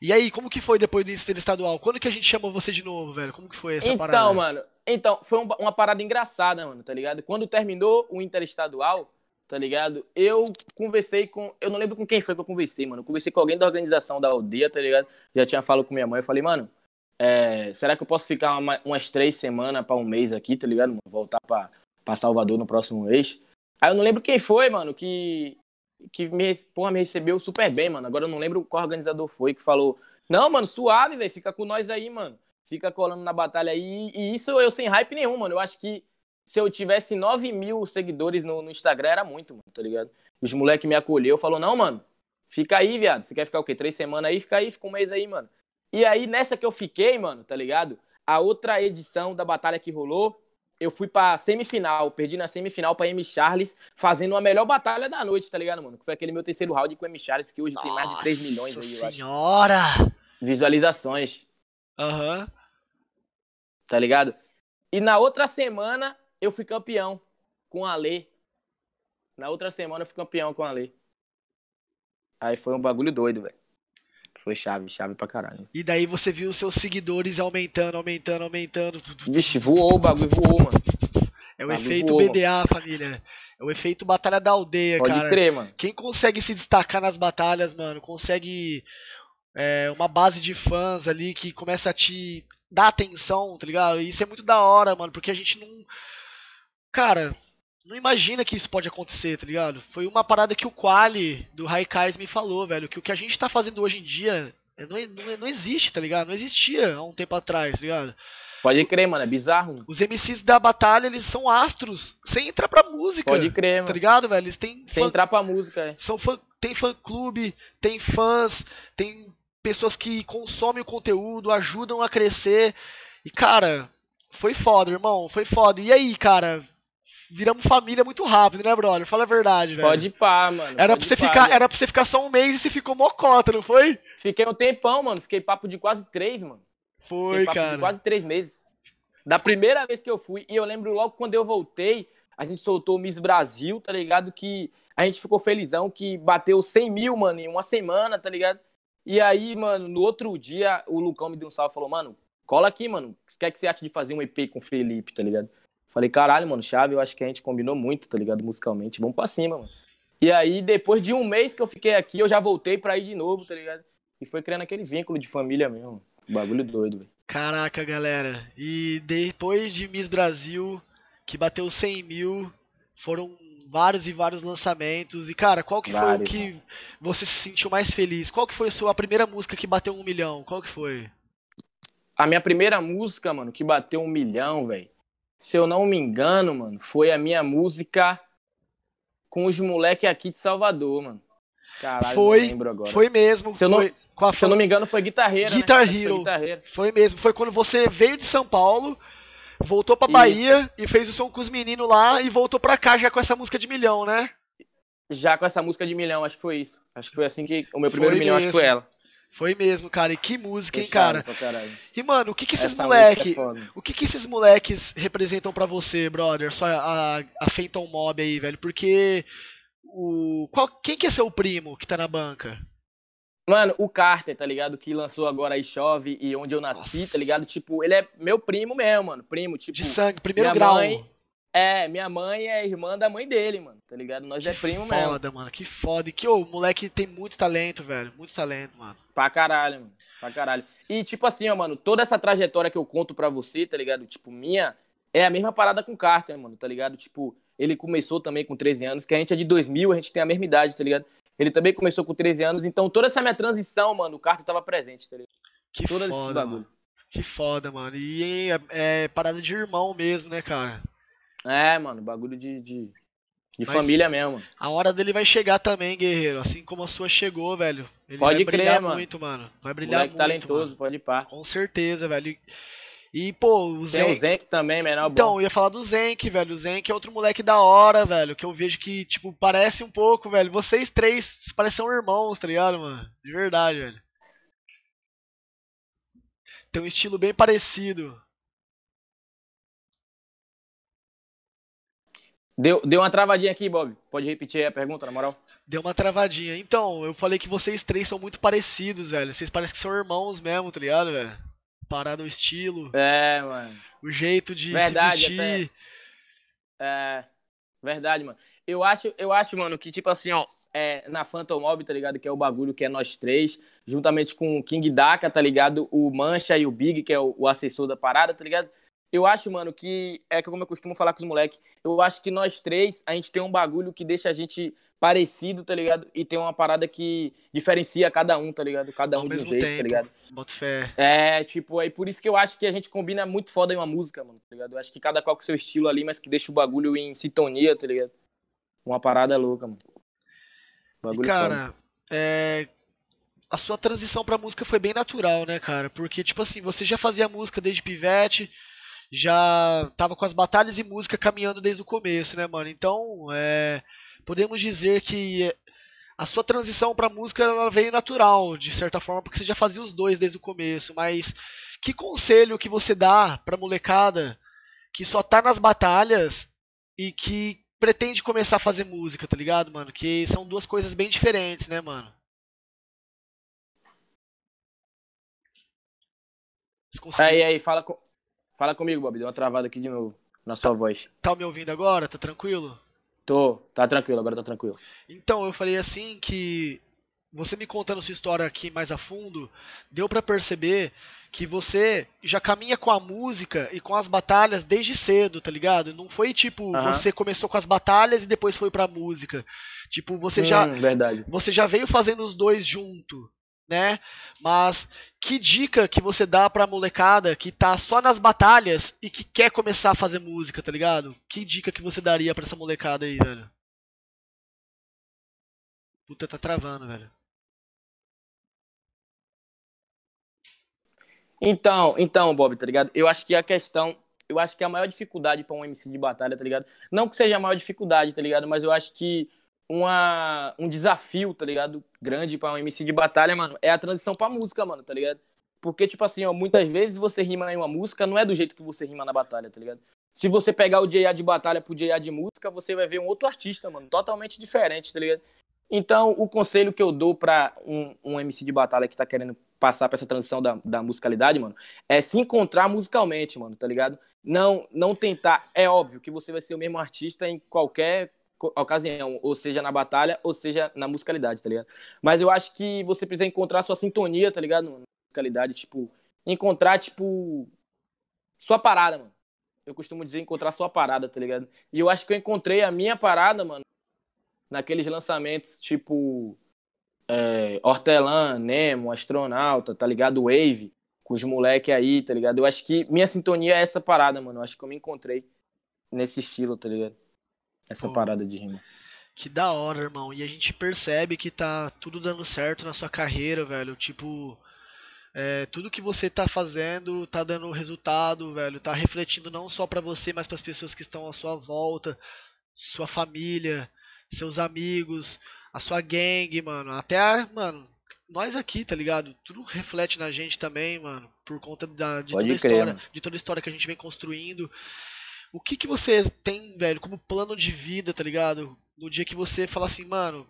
E aí, como que foi depois do interestadual? Quando que a gente chamou você de novo, velho? Como que foi essa então, parada? Então, mano, então, foi uma parada engraçada, mano, tá ligado? Quando terminou o interestadual, tá ligado? Eu conversei com. Eu não lembro com quem foi que eu conversei, mano. Eu conversei com alguém da organização da aldeia, tá ligado? Já tinha falado com minha mãe. Eu falei, mano, é, será que eu posso ficar uma, umas três semanas pra um mês aqui, tá ligado? Mano? Voltar pra, Salvador no próximo mês. Aí eu não lembro quem foi, mano, que. Que me, porra, me recebeu super bem, mano. Agora eu não lembro qual organizador foi que falou. Não, mano, suave, velho. Fica com nós aí, mano. Fica colando na batalha aí. E, e isso eu sem hype nenhum, mano. Eu acho que se eu tivesse 9 mil seguidores no, no Instagram, era muito, mano, tá ligado? Os moleques me acolheu, falou, não, mano, fica aí, viado. Você quer ficar o quê? Três semanas aí? Fica aí, fica um mês aí, mano. E aí, nessa que eu fiquei, mano, tá ligado? A outra edição da batalha que rolou, eu fui pra semifinal, perdi na semifinal pra M. Charles, fazendo a melhor batalha da noite, tá ligado, mano? Que foi aquele meu terceiro round com o M. Charles, que hoje Nossa tem mais de 3 milhões aí, eu acho. Senhora! Visualizações. Aham. Uhum. Tá ligado? E na outra semana, eu fui campeão com a Lê. Na outra semana eu fui campeão com a Lê. Aí foi um bagulho doido, velho. Foi chave, chave pra caralho. E daí você viu seus seguidores aumentando, aumentando, aumentando. Vixe, voou o bagulho, voou, mano. É o efeito voou, BDA, mano. família. É o efeito batalha da aldeia, Pode cara. Pode crer, mano. Quem consegue se destacar nas batalhas, mano, consegue é, uma base de fãs ali que começa a te dar atenção, tá ligado? isso é muito da hora, mano, porque a gente não Cara, não imagina que isso pode acontecer, tá ligado? Foi uma parada que o Quali do Raikais me falou, velho. Que o que a gente tá fazendo hoje em dia é, não, é, não, é, não existe, tá ligado? Não existia há um tempo atrás, tá ligado? Pode crer, mano, é bizarro. Os MCs da batalha, eles são astros sem entrar pra música. Pode crer, tá mano. Tá ligado, velho? Eles têm. Sem fã... entrar pra música, é. São fã... Tem fã-clube, tem fãs, tem pessoas que consomem o conteúdo, ajudam a crescer. E, cara, foi foda, irmão, foi foda. E aí, cara, viramos família muito rápido, né, brother? Fala a verdade, velho. Pode pá, mano. Era pra, você pá, ficar, mano. era pra você ficar só um mês e você ficou mocota, não foi? Fiquei um tempão, mano. Fiquei papo de quase três, mano. Foi, Fiquei papo cara. De quase três meses. Da primeira vez que eu fui, e eu lembro logo quando eu voltei, a gente soltou o Miss Brasil, tá ligado? Que a gente ficou felizão que bateu 100 mil, mano, em uma semana, tá ligado? E aí, mano, no outro dia, o Lucão me deu um salve e falou, mano, cola aqui, mano. O que você acha de fazer um EP com o Felipe, tá ligado? Falei, caralho, mano, chave, eu acho que a gente combinou muito, tá ligado? Musicalmente, vamos pra cima, mano. E aí, depois de um mês que eu fiquei aqui, eu já voltei pra ir de novo, tá ligado? E foi criando aquele vínculo de família mesmo. Bagulho doido, velho. Caraca, galera. E depois de Miss Brasil, que bateu 100 mil, foram vários e vários lançamentos. E, cara, qual que vários, foi o que mano. você se sentiu mais feliz? Qual que foi a sua primeira música que bateu um milhão? Qual que foi? A minha primeira música, mano, que bateu um milhão, velho se eu não me engano, mano, foi a minha música com os moleques aqui de Salvador, mano. Caralho, foi, não lembro agora. Foi mesmo. Se, eu, foi, não, se eu não me engano, foi Guitarreira. Né? Guitar né? Hero. Foi, guitarreira. foi mesmo. Foi quando você veio de São Paulo, voltou pra Bahia Isso. e fez o som com os meninos lá e voltou pra cá já com essa música de milhão, né? já com essa música de milhão, acho que foi isso. Acho que foi assim que o meu primeiro foi milhão, mesmo. acho que foi ela. Foi mesmo, cara. E que música, hein, cara? E, mano, o que, que esses moleques É o que, que esses moleques representam para você, brother? Só a, a Fenton Mob aí, velho. Porque. O. Qual, quem que é seu primo que tá na banca? Mano, o Carter, tá ligado? Que lançou agora aí Chove e Onde Eu Nasci, tá Nossa. tá ligado? Tipo, ele é meu primo mesmo, mano. Primo, tipo. De sangue, primeiro grau. Mãe, é, minha mãe é irmã da mãe dele, mano, tá ligado? Nós que é primo foda, mesmo. Que foda, mano, que foda. E que, o moleque tem muito talento, velho, muito talento, mano. Pra caralho, mano, pra caralho. E, tipo assim, ó, mano, toda essa trajetória que eu conto pra você, tá ligado? Tipo, minha, é a mesma parada com o Carter, mano, tá ligado? Tipo, ele começou também com 13 anos, que a gente é de 2000, a gente tem a mesma idade, tá ligado? Ele também começou com 13 anos, então toda essa minha transição, mano, o Carter tava presente, tá ligado? Que Todos foda, esses bagulho. Mano. Que foda, mano. E é, é parada de irmão mesmo, né, cara? É, mano, bagulho de, de, de família mesmo. A hora dele vai chegar também, guerreiro. Assim como a sua chegou, velho. Ele pode vai crer, brilhar mano. muito, mano. Vai brilhar Moleque muito. talentoso, mano. pode ir pá. Com certeza, velho. E, pô, o Zenk. Tem o Zenk também, menor Então, bom. eu ia falar do Zenk, velho. O Zenk é outro moleque da hora, velho. Que eu vejo que, tipo, parece um pouco, velho. Vocês três parecem irmãos, tá ligado, mano? De verdade, velho. Tem um estilo bem parecido. Deu, deu uma travadinha aqui, Bob. Pode repetir a pergunta, na moral? Deu uma travadinha. Então, eu falei que vocês três são muito parecidos, velho. Vocês parecem que são irmãos mesmo, tá ligado, velho? Parado o estilo. É, mano. O jeito de Verdade, se vestir. Até... É. Verdade, mano. Eu acho, eu acho, mano, que tipo assim, ó, é, na Phantom Mob, tá ligado? Que é o bagulho que é nós três, juntamente com o King Daka, tá ligado? O Mancha e o Big, que é o, o assessor da parada, tá ligado? Eu acho, mano, que é como eu costumo falar com os moleques. Eu acho que nós três, a gente tem um bagulho que deixa a gente parecido, tá ligado? E tem uma parada que diferencia cada um, tá ligado? Cada Ao um de um jeito, tá tempo. tá ligado? Bota fé. É, tipo, aí é por isso que eu acho que a gente combina muito foda em uma música, mano, tá ligado? Eu acho que cada qual com seu estilo ali, mas que deixa o bagulho em sintonia, tá ligado? Uma parada louca, mano. Bagulho e cara, é a sua transição pra música foi bem natural, né, cara? Porque, tipo assim, você já fazia música desde pivete, já tava com as batalhas e música caminhando desde o começo, né, mano? Então, é, podemos dizer que a sua transição para música ela veio natural, de certa forma, porque você já fazia os dois desde o começo, mas que conselho que você dá para molecada que só tá nas batalhas e que pretende começar a fazer música, tá ligado, mano? Que são duas coisas bem diferentes, né, mano? Você consegue... Aí, aí, fala com... Fala comigo, Bob. Deu uma travada aqui de novo na sua tá, voz. Tá me ouvindo agora? Tá tranquilo? Tô, tá tranquilo, agora tá tranquilo. Então, eu falei assim que você me contando sua história aqui mais a fundo, deu para perceber que você já caminha com a música e com as batalhas desde cedo, tá ligado? Não foi tipo você começou com as batalhas e depois foi pra música. Tipo, você hum, já verdade. você já veio fazendo os dois junto né? Mas que dica que você dá pra molecada que tá só nas batalhas e que quer começar a fazer música, tá ligado? Que dica que você daria pra essa molecada aí, velho? Puta, tá travando, velho. Então, então, Bob, tá ligado? Eu acho que a questão, eu acho que a maior dificuldade para um MC de batalha, tá ligado? Não que seja a maior dificuldade, tá ligado? Mas eu acho que uma, um desafio, tá ligado? Grande pra um MC de batalha, mano, é a transição pra música, mano, tá ligado? Porque, tipo assim, ó, muitas vezes você rima em uma música, não é do jeito que você rima na batalha, tá ligado? Se você pegar o JA de batalha pro JA de música, você vai ver um outro artista, mano, totalmente diferente, tá ligado? Então, o conselho que eu dou pra um, um MC de batalha que tá querendo passar pra essa transição da, da musicalidade, mano, é se encontrar musicalmente, mano, tá ligado? Não, não tentar. É óbvio que você vai ser o mesmo artista em qualquer ocasião, ou seja na batalha, ou seja na musicalidade, tá ligado? Mas eu acho que você precisa encontrar sua sintonia, tá ligado? Na musicalidade, tipo, encontrar, tipo, sua parada, mano. Eu costumo dizer encontrar sua parada, tá ligado? E eu acho que eu encontrei a minha parada, mano, naqueles lançamentos, tipo, é, Hortelã, Nemo, Astronauta, tá ligado? Wave, com os moleques aí, tá ligado? Eu acho que minha sintonia é essa parada, mano. Eu acho que eu me encontrei nesse estilo, tá ligado? essa Pô. parada de rima. Que da hora, irmão. E a gente percebe que tá tudo dando certo na sua carreira, velho. Tipo, é, tudo que você tá fazendo tá dando resultado, velho. Tá refletindo não só para você, mas para as pessoas que estão à sua volta, sua família, seus amigos, a sua gangue, mano. Até, mano, nós aqui, tá ligado? Tudo reflete na gente também, mano, por conta da, de toda a história, de toda a história que a gente vem construindo. O que, que você tem, velho, como plano de vida, tá ligado? No dia que você fala assim, mano,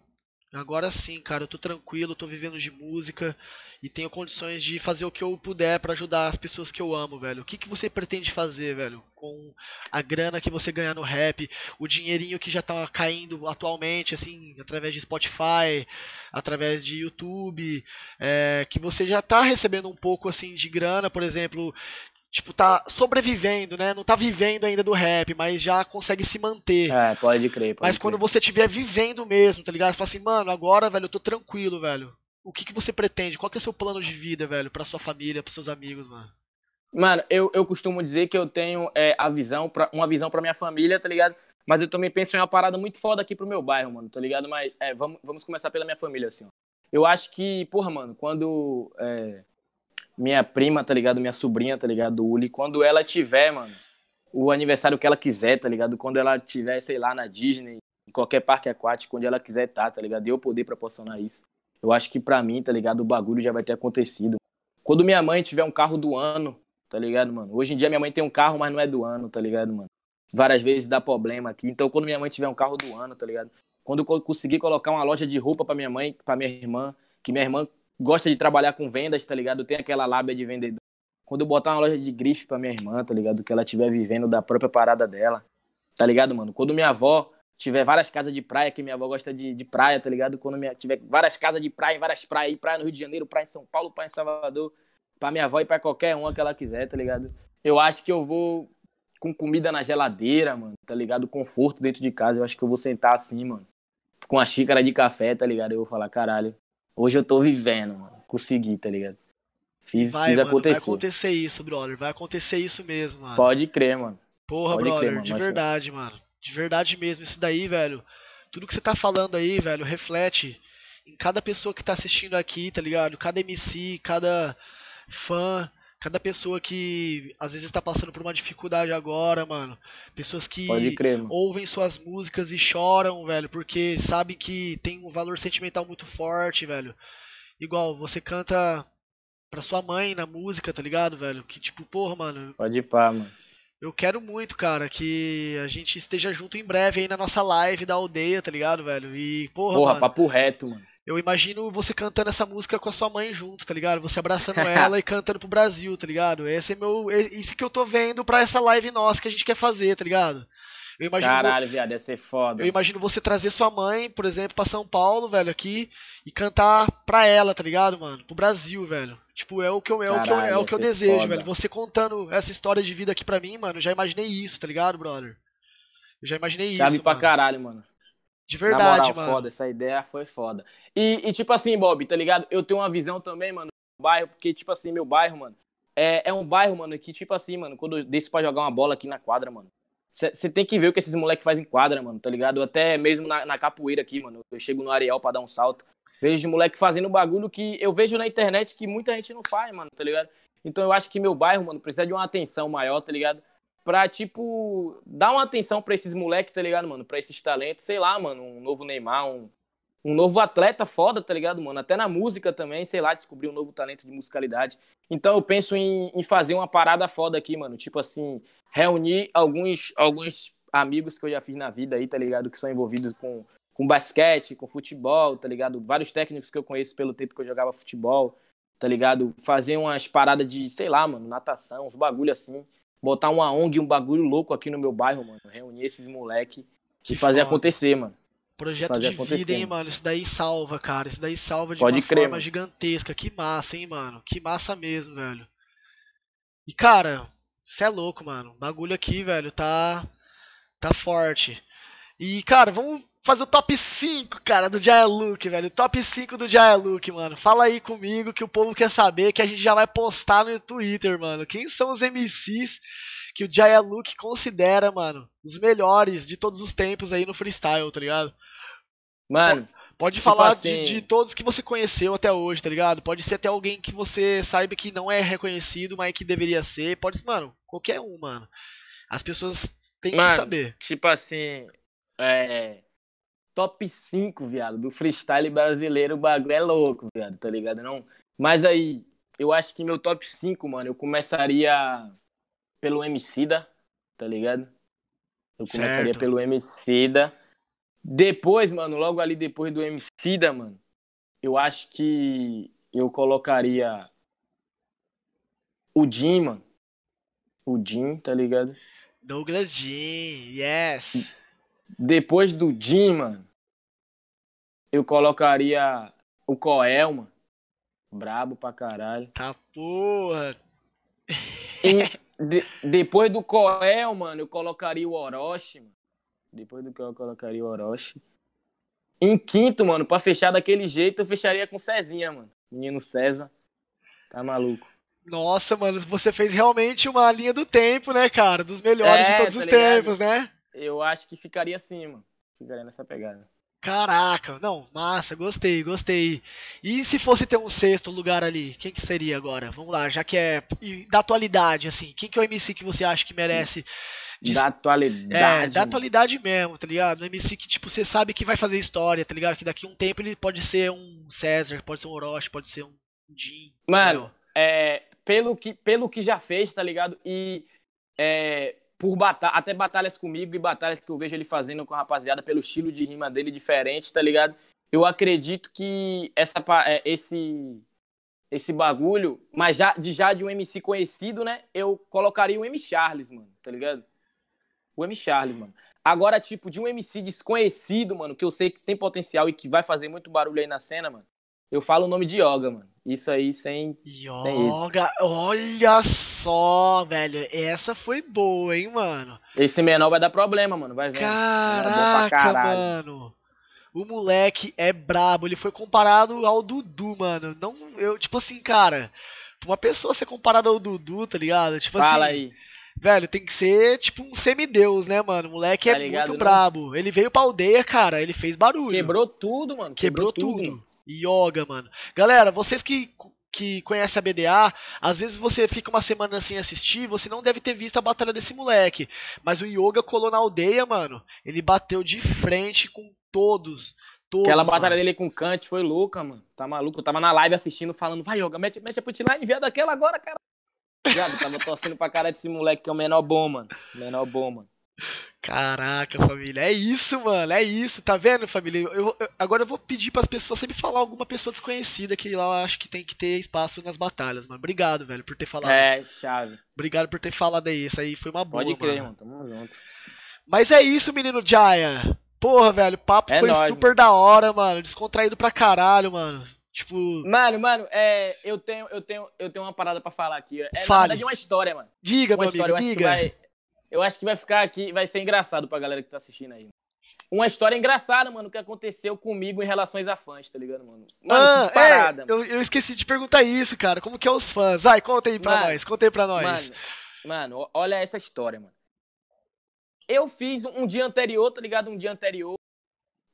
agora sim, cara, eu tô tranquilo, tô vivendo de música e tenho condições de fazer o que eu puder para ajudar as pessoas que eu amo, velho. O que, que você pretende fazer, velho? Com a grana que você ganhar no rap, o dinheirinho que já tá caindo atualmente, assim, através de Spotify, através de YouTube, é, que você já tá recebendo um pouco, assim, de grana, por exemplo, tipo, tá sobrevivendo, né? Não tá vivendo ainda do rap, mas já consegue se manter. É, pode crer, pode Mas crer. quando você estiver vivendo mesmo, tá ligado? Você fala assim, mano, agora, velho, eu tô tranquilo, velho. O que, que você pretende? Qual que é o seu plano de vida, velho, pra sua família, pros seus amigos, mano? Mano, eu, eu costumo dizer que eu tenho é, a visão pra, uma visão pra minha família, tá ligado? Mas eu também penso em uma parada muito foda aqui pro meu bairro, mano, tá ligado? Mas é, vamos, vamos começar pela minha família, assim, Eu acho que, porra, mano, quando. É minha prima, tá ligado? Minha sobrinha, tá ligado? Uli, quando ela tiver, mano, o aniversário que ela quiser, tá ligado? Quando ela tiver, sei lá, na Disney, em qualquer parque aquático, onde ela quiser estar, tá, tá ligado? E eu poder proporcionar isso. Eu acho que para mim, tá ligado? O bagulho já vai ter acontecido. Quando minha mãe tiver um carro do ano, tá ligado, mano? Hoje em dia minha mãe tem um carro, mas não é do ano, tá ligado, mano? Várias vezes dá problema aqui. Então, quando minha mãe tiver um carro do ano, tá ligado? Quando eu conseguir colocar uma loja de roupa para minha mãe, para minha irmã, que minha irmã gosta de trabalhar com vendas, tá ligado? Tem aquela lábia de vendedor. Quando eu botar uma loja de grife pra minha irmã, tá ligado? Que ela estiver vivendo da própria parada dela, tá ligado, mano? Quando minha avó tiver várias casas de praia, que minha avó gosta de, de praia, tá ligado? Quando minha, tiver várias casas de praia, várias praias, praia no Rio de Janeiro, praia em São Paulo, praia em Salvador, pra minha avó e pra qualquer uma que ela quiser, tá ligado? Eu acho que eu vou com comida na geladeira, mano, tá ligado? Conforto dentro de casa, eu acho que eu vou sentar assim, mano, com a xícara de café, tá ligado? Eu vou falar, caralho, Hoje eu tô vivendo, mano. Consegui, tá ligado? Fiz, vai, fiz mano, acontecer. Vai acontecer isso, brother. Vai acontecer isso mesmo, mano. Pode crer, mano. Porra, Pode brother. Crer, mano, de verdade, mano. De verdade mesmo. Isso daí, velho. Tudo que você tá falando aí, velho, reflete em cada pessoa que tá assistindo aqui, tá ligado? Cada MC, cada fã Cada pessoa que às vezes está passando por uma dificuldade agora, mano. Pessoas que crer, ouvem suas músicas e choram, velho, porque sabem que tem um valor sentimental muito forte, velho. Igual, você canta pra sua mãe na música, tá ligado, velho? Que tipo, porra, mano. Pode ir pá, mano. Eu quero muito, cara, que a gente esteja junto em breve aí na nossa live da aldeia, tá ligado, velho? E, porra. Porra, mano, papo reto, mano. Eu imagino você cantando essa música com a sua mãe junto, tá ligado? Você abraçando ela e cantando pro Brasil, tá ligado? Esse é meu, isso que eu tô vendo pra essa live nossa que a gente quer fazer, tá ligado? Eu imagino, Caralho, viado, ia ser foda. Eu imagino você trazer sua mãe, por exemplo, pra São Paulo, velho, aqui, e cantar pra ela, tá ligado, mano? Pro Brasil, velho. Tipo, é o que eu, é Caralho, o que eu, é o que eu desejo, foda. velho. Você contando essa história de vida aqui pra mim, mano, já imaginei isso, tá ligado, brother? Eu já imaginei isso. Sabe pra mano. caralho, mano. De verdade, Na moral, mano. foda, essa ideia foi foda. E, e, tipo assim, Bob, tá ligado? Eu tenho uma visão também, mano, do bairro, porque, tipo assim, meu bairro, mano, é, é um bairro, mano, que, tipo assim, mano, quando eu desço pra jogar uma bola aqui na quadra, mano, você tem que ver o que esses moleques fazem em quadra, mano, tá ligado? Até mesmo na, na, capoeira aqui, mano, eu chego no areal pra dar um salto, vejo moleque fazendo bagulho que eu vejo na internet que muita gente não faz, mano, tá ligado? Então eu acho que meu bairro, mano, precisa de uma atenção maior, tá ligado? pra, tipo, dar uma atenção pra esses moleques, tá ligado, mano? Pra esses talentos, sei lá, mano, um novo Neymar, um, um novo atleta foda, tá ligado, mano? Até na música também, sei lá, descobrir um novo talento de musicalidade. Então eu penso em, em fazer uma parada foda aqui, mano. Tipo assim, reunir alguns, alguns amigos que eu já fiz na vida aí, tá ligado? Que são envolvidos com, com basquete, com futebol, tá ligado? Vários técnicos que eu conheço pelo tempo que eu jogava futebol, tá ligado? Fazer umas paradas de, sei lá, mano, natação, uns bagulho assim botar uma ONG, um bagulho louco aqui no meu bairro, mano. Reunir esses moleque que e fazer foda. acontecer, mano. Projeto fazer de acontecer, vida, hein, mano? Isso daí salva, cara. Isso daí salva de Pode uma crer, forma mano. gigantesca. Que massa, hein, mano? Que massa mesmo, velho. E, cara, você é louco, mano. O bagulho aqui, velho, tá. Tá forte. E, cara, vamos fazer o top 5, cara, do Jaya Luke, velho. Top 5 do Jaya Luke, mano. Fala aí comigo que o povo quer saber, que a gente já vai postar no Twitter, mano. Quem são os MCs que o Jaya Luke considera, mano, os melhores de todos os tempos aí no freestyle, tá ligado? Mano. Pô, pode tipo falar assim... de, de todos que você conheceu até hoje, tá ligado? Pode ser até alguém que você saiba que não é reconhecido, mas que deveria ser. Pode ser, mano, qualquer um, mano. As pessoas têm mano, que saber. Tipo assim, é, top 5, viado, do freestyle brasileiro, o bagulho é louco, viado, tá ligado? Não... Mas aí, eu acho que meu top 5, mano, eu começaria pelo da, tá ligado? Eu começaria certo. pelo da. Depois, mano, logo ali depois do da, mano, eu acho que eu colocaria o Jim, mano. O Jim, tá ligado? Douglas Jim, yes. Depois do Jim, mano, eu colocaria o Coelma. Brabo pra caralho. Tá porra! E, de, depois do Coel, mano, eu colocaria o Orochi, mano. Depois do Coel, eu colocaria o Orochi. Em quinto, mano, pra fechar daquele jeito, eu fecharia com Cezinha, mano. Menino César. Tá maluco. Nossa, mano, você fez realmente uma linha do tempo, né, cara? Dos melhores é, de todos tá os ligado? tempos, né? Eu acho que ficaria assim, mano. Ficaria nessa pegada. Caraca, não, massa, gostei, gostei. E se fosse ter um sexto lugar ali, quem que seria agora? Vamos lá, já que é da atualidade, assim, quem que é o MC que você acha que merece? De... Da atualidade. É, da atualidade mesmo, tá ligado? Um MC que, tipo, você sabe que vai fazer história, tá ligado? Que daqui um tempo ele pode ser um César, pode ser um Orochi, pode ser um Jin. Mano, é, pelo, que, pelo que já fez, tá ligado? E é, por bata até batalhas comigo e batalhas que eu vejo ele fazendo com a rapaziada pelo estilo de rima dele diferente, tá ligado? Eu acredito que essa é, esse esse bagulho, mas já de já de um MC conhecido, né? Eu colocaria o M Charles, mano, tá ligado? O M Charles, mano. Agora tipo de um MC desconhecido, mano, que eu sei que tem potencial e que vai fazer muito barulho aí na cena, mano eu falo o nome de yoga, mano. Isso aí sem. Yoga! Sem olha só, velho. Essa foi boa, hein, mano. Esse menor vai dar problema, mano. Vai vendo. Caraca, mano. O moleque é brabo. Ele foi comparado ao Dudu, mano. Não, eu, tipo assim, cara. Uma pessoa ser comparada ao Dudu, tá ligado? Tipo Fala assim. Aí. Velho, tem que ser tipo um semideus, né, mano? O moleque tá é ligado, muito não? Né? brabo. Ele veio pra aldeia, cara. Ele fez barulho. Quebrou tudo, mano. Quebrou, Quebrou tudo. tudo. Yoga, mano. Galera, vocês que que conhece a BDA, às vezes você fica uma semana sem assistir, você não deve ter visto a batalha desse moleque. Mas o Yoga colou na aldeia, mano. Ele bateu de frente com todos. todos Aquela mano. batalha dele com o Kant foi louca, mano. Tá maluco? Eu tava na live assistindo, falando, vai, Yoga, mete, mete a putline, viado, aquela agora, cara. Viado, tava torcendo pra cara desse moleque que é o menor bom, mano. Menor bom, mano. Caraca, família. É isso, mano. É isso. Tá vendo, família? Eu, eu, agora eu vou pedir para as pessoas sempre falar alguma pessoa desconhecida que lá eu acho que tem que ter espaço nas batalhas, mano. Obrigado, velho, por ter falado. É, chave. Obrigado por ter falado aí. Isso aí foi uma boa. Pode crer, mano. mano. Tamo junto. Mas é isso, menino Jaya. Porra, velho, o papo é foi nóis, super mano. da hora, mano. Descontraído pra caralho, mano. Tipo. Mano, mano, é, eu tenho, eu tenho, eu tenho uma parada para falar aqui. É Fale. na verdade é uma história, mano. Diga, uma meu história, amigo, diga. Vai, eu acho que vai ficar aqui, vai ser engraçado pra galera que tá assistindo aí. Uma história engraçada, mano, que aconteceu comigo em relações a fãs, tá ligado, mano? Mano, ah, que é, parada. É, eu, eu, esqueci de perguntar isso, cara. Como que é os fãs? Ai, conta aí pra mano, nós, conta aí pra nós. Mano, mano, olha essa história, mano. Eu fiz um dia anterior, tá ligado? Um dia anterior,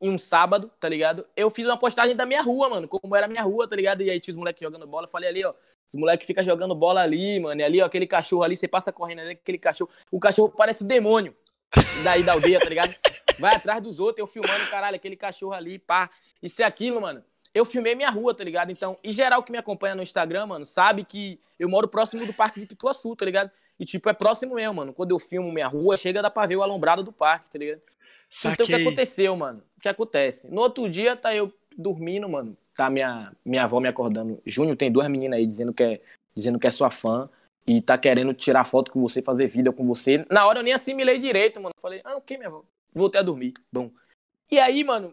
em um sábado, tá ligado? Eu fiz uma postagem da minha rua, mano, como era a minha rua, tá ligado? E aí tinha os moleques jogando bola, eu falei ali, ó, os moleques ficam jogando bola ali, mano. E ali, ó, aquele cachorro ali, você passa correndo ali, aquele cachorro. O cachorro parece o demônio daí da aldeia, tá ligado? Vai atrás dos outros, eu filmando, caralho, aquele cachorro ali, pá. Isso é aquilo, mano. Eu filmei minha rua, tá ligado? Então, e geral que me acompanha no Instagram, mano, sabe que eu moro próximo do Parque de Pituaçu, tá ligado? E, tipo, é próximo mesmo, mano. Quando eu filmo minha rua, chega dá pra ver o alombrado do parque, tá ligado? Saquei. Então, o que aconteceu, mano? O que acontece? No outro dia, tá eu dormindo, mano tá minha, minha avó me acordando. Júnior, tem duas meninas aí dizendo que é, dizendo que é sua fã e tá querendo tirar foto com você, fazer vídeo com você. Na hora eu nem assimilei direito, mano. Falei, ah, o okay, que, minha avó? Voltei a dormir. Bom. E aí, mano,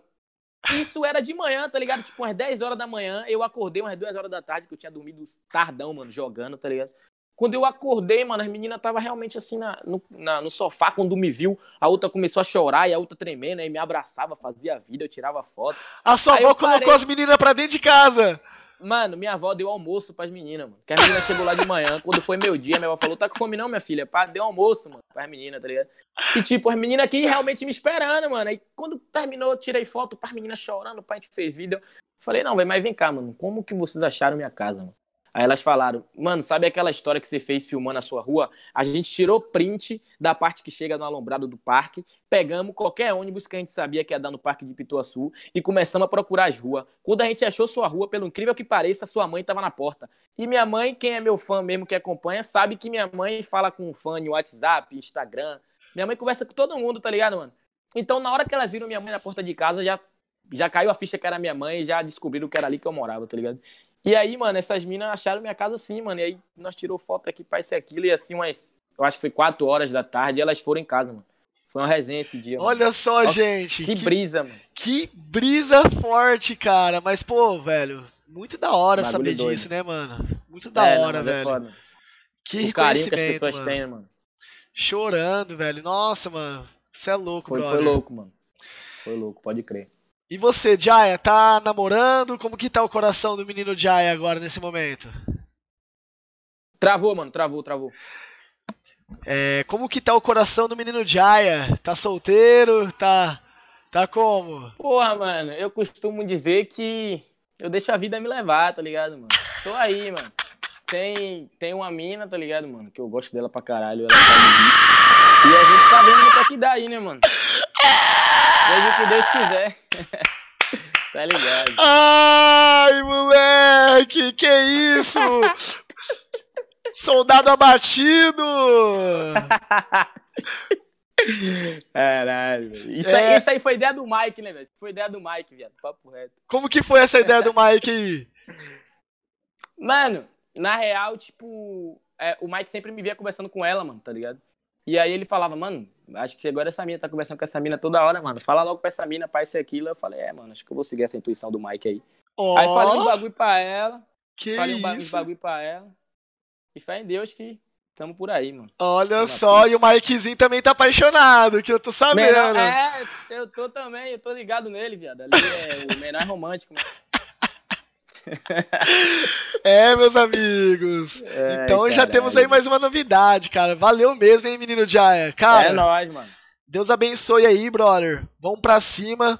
isso era de manhã, tá ligado? Tipo, umas 10 horas da manhã, eu acordei umas 2 horas da tarde, que eu tinha dormido tardão, mano, jogando, tá ligado? Quando eu acordei, mano, as meninas tava realmente assim na, no, na, no sofá. Quando me viu, a outra começou a chorar e a outra tremendo. Aí me abraçava, fazia vida, eu tirava foto. A sua aí avó colocou as meninas pra dentro de casa. Mano, minha avó deu almoço pras meninas, mano. Porque as meninas chegou lá de manhã. Quando foi meu dia, minha avó falou: tá com fome não, minha filha? Pá, deu almoço, mano, pras meninas, tá ligado? E tipo, as meninas aqui realmente me esperando, mano. Aí quando terminou, eu tirei foto pras meninas chorando, pai, a gente fez vídeo. Falei, não, mas vem cá, mano. Como que vocês acharam minha casa, mano? Aí elas falaram, mano, sabe aquela história que você fez filmando a sua rua? A gente tirou print da parte que chega no alombrado do parque, pegamos qualquer ônibus que a gente sabia que ia dar no parque de Pituaçu e começamos a procurar as ruas. Quando a gente achou sua rua, pelo incrível que pareça, sua mãe estava na porta. E minha mãe, quem é meu fã mesmo que acompanha, sabe que minha mãe fala com fã no WhatsApp, Instagram. Minha mãe conversa com todo mundo, tá ligado, mano? Então, na hora que elas viram minha mãe na porta de casa, já já caiu a ficha que era minha mãe e já descobriram que era ali que eu morava, tá ligado? E aí, mano, essas minas acharam minha casa assim, mano. E aí nós tirou foto aqui pra isso e aquilo. E assim, umas, eu acho que foi 4 horas da tarde, elas foram em casa, mano. Foi uma resenha esse dia. Olha mano. só, Olha, gente. Que, que, brisa, mano. Que brisa forte, cara. Mas, pô, velho, muito da hora Bagulho saber doido. disso, né, mano? Muito da é, hora, não, é velho. É Que o carinho que as pessoas mano. têm, né, mano? Chorando, velho. Nossa, mano. Você é louco, foi, Foi louco, mano. Foi louco, pode crer. E você, Jaya, tá namorando? Como que tá o coração do menino Jaya agora nesse momento? Travou, mano, travou, travou. É, como que tá o coração do menino Jaya? Tá solteiro? Tá tá como? Porra, mano, eu costumo dizer que eu deixo a vida me levar, tá ligado, mano? Tô aí, mano. Tem, tem uma mina, tá ligado, mano? Que eu gosto dela pra caralho. Ela tá no bicho. E a gente tá vendo o que é dá aí, né, mano? Seja o que Deus quiser. tá ligado? Ai, moleque, que isso? Soldado abatido! Caralho. Isso, é... aí, isso aí foi ideia do Mike, né, velho? Foi ideia do Mike, viado. Papo reto. Como que foi essa ideia do Mike aí? Mano, na real, tipo, é, o Mike sempre me via conversando com ela, mano, tá ligado? E aí ele falava, mano, acho que agora essa mina tá conversando com essa mina toda hora, mano. Fala logo pra essa mina, pai, isso e aquilo. Eu falei, é, mano, acho que eu vou seguir essa intuição do Mike aí. Oh, aí falei uns bagulho pra ela. Que falei isso? uns bagulho pra ela. E fé em Deus que tamo por aí, mano. Olha só, pista. e o Mikezinho também tá apaixonado, que eu tô sabendo. Menor, é, eu tô também, eu tô ligado nele, viado. Ali é o menor romântico, mano. é, meus amigos. É, então caralho. já temos aí mais uma novidade, cara. Valeu mesmo, hein, menino Jaya. Cara, é nóis, mano. Deus abençoe aí, brother. Vamos pra cima.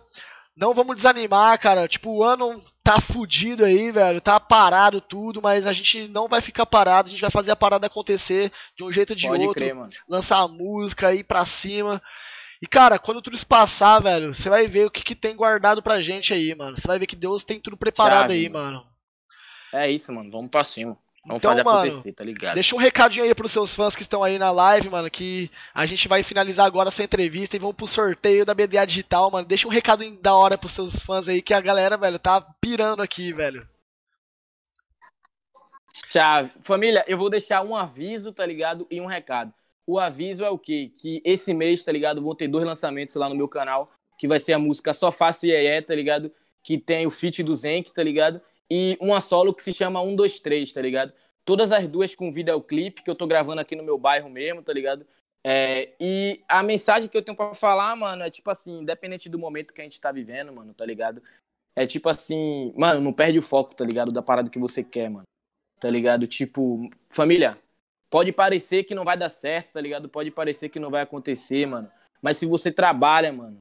Não vamos desanimar, cara. Tipo, o ano tá fudido aí, velho. Tá parado tudo, mas a gente não vai ficar parado. A gente vai fazer a parada acontecer de um jeito ou de Pode outro. Crer, mano. Lançar a música, aí pra cima. E, cara, quando tudo isso passar, velho, você vai ver o que, que tem guardado pra gente aí, mano. Você vai ver que Deus tem tudo preparado aí, mano. É isso, mano. Vamos pra cima. Vamos então, fazer mano, acontecer, tá ligado? Deixa um recadinho aí pros seus fãs que estão aí na live, mano, que a gente vai finalizar agora a sua entrevista e vamos pro sorteio da BDA Digital, mano. Deixa um recado da hora pros seus fãs aí, que a galera, velho, tá pirando aqui, velho. Chave. Família, eu vou deixar um aviso, tá ligado? E um recado. O aviso é o quê? Que esse mês, tá ligado? Vão ter dois lançamentos lá no meu canal, que vai ser a música Só Faço Iê, tá ligado? Que tem o feat do Zenk, tá ligado? E uma solo que se chama 123, tá ligado? Todas as duas com videoclipe que eu tô gravando aqui no meu bairro mesmo, tá ligado? É, e a mensagem que eu tenho para falar, mano, é tipo assim, independente do momento que a gente tá vivendo, mano, tá ligado? É tipo assim, mano, não perde o foco, tá ligado? Da parada que você quer, mano. Tá ligado? Tipo, família, Pode parecer que não vai dar certo, tá ligado? Pode parecer que não vai acontecer, mano. Mas se você trabalha, mano,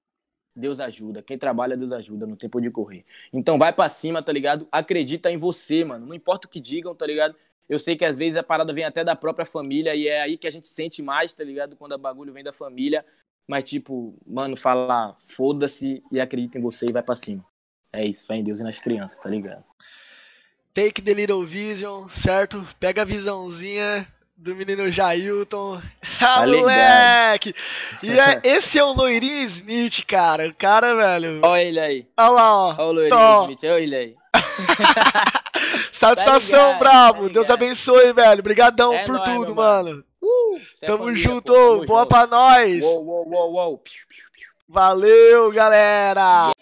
Deus ajuda. Quem trabalha, Deus ajuda. No tempo de correr. Então vai para cima, tá ligado? Acredita em você, mano. Não importa o que digam, tá ligado? Eu sei que às vezes a parada vem até da própria família e é aí que a gente sente mais, tá ligado? Quando o bagulho vem da família. Mas, tipo, mano, falar foda-se e acredita em você e vai para cima. É isso, fé em Deus e nas crianças, tá ligado? Take the little vision, certo? Pega a visãozinha do menino Jailton. Ah, tá moleque! E é, esse é o Loirinho Smith, cara. O cara, velho. Olha ele aí. Olha lá, ó. Olha o Loirinho Tom. Smith, olha ele aí. Satisfação, tá brabo. Tá Deus abençoe, velho. Obrigadão é por nóis, tudo, mano. mano. Uh, é tamo família, junto. Pô, Boa junto. pra nós. Uou, uou, uou, uou. Valeu, galera. Yeah.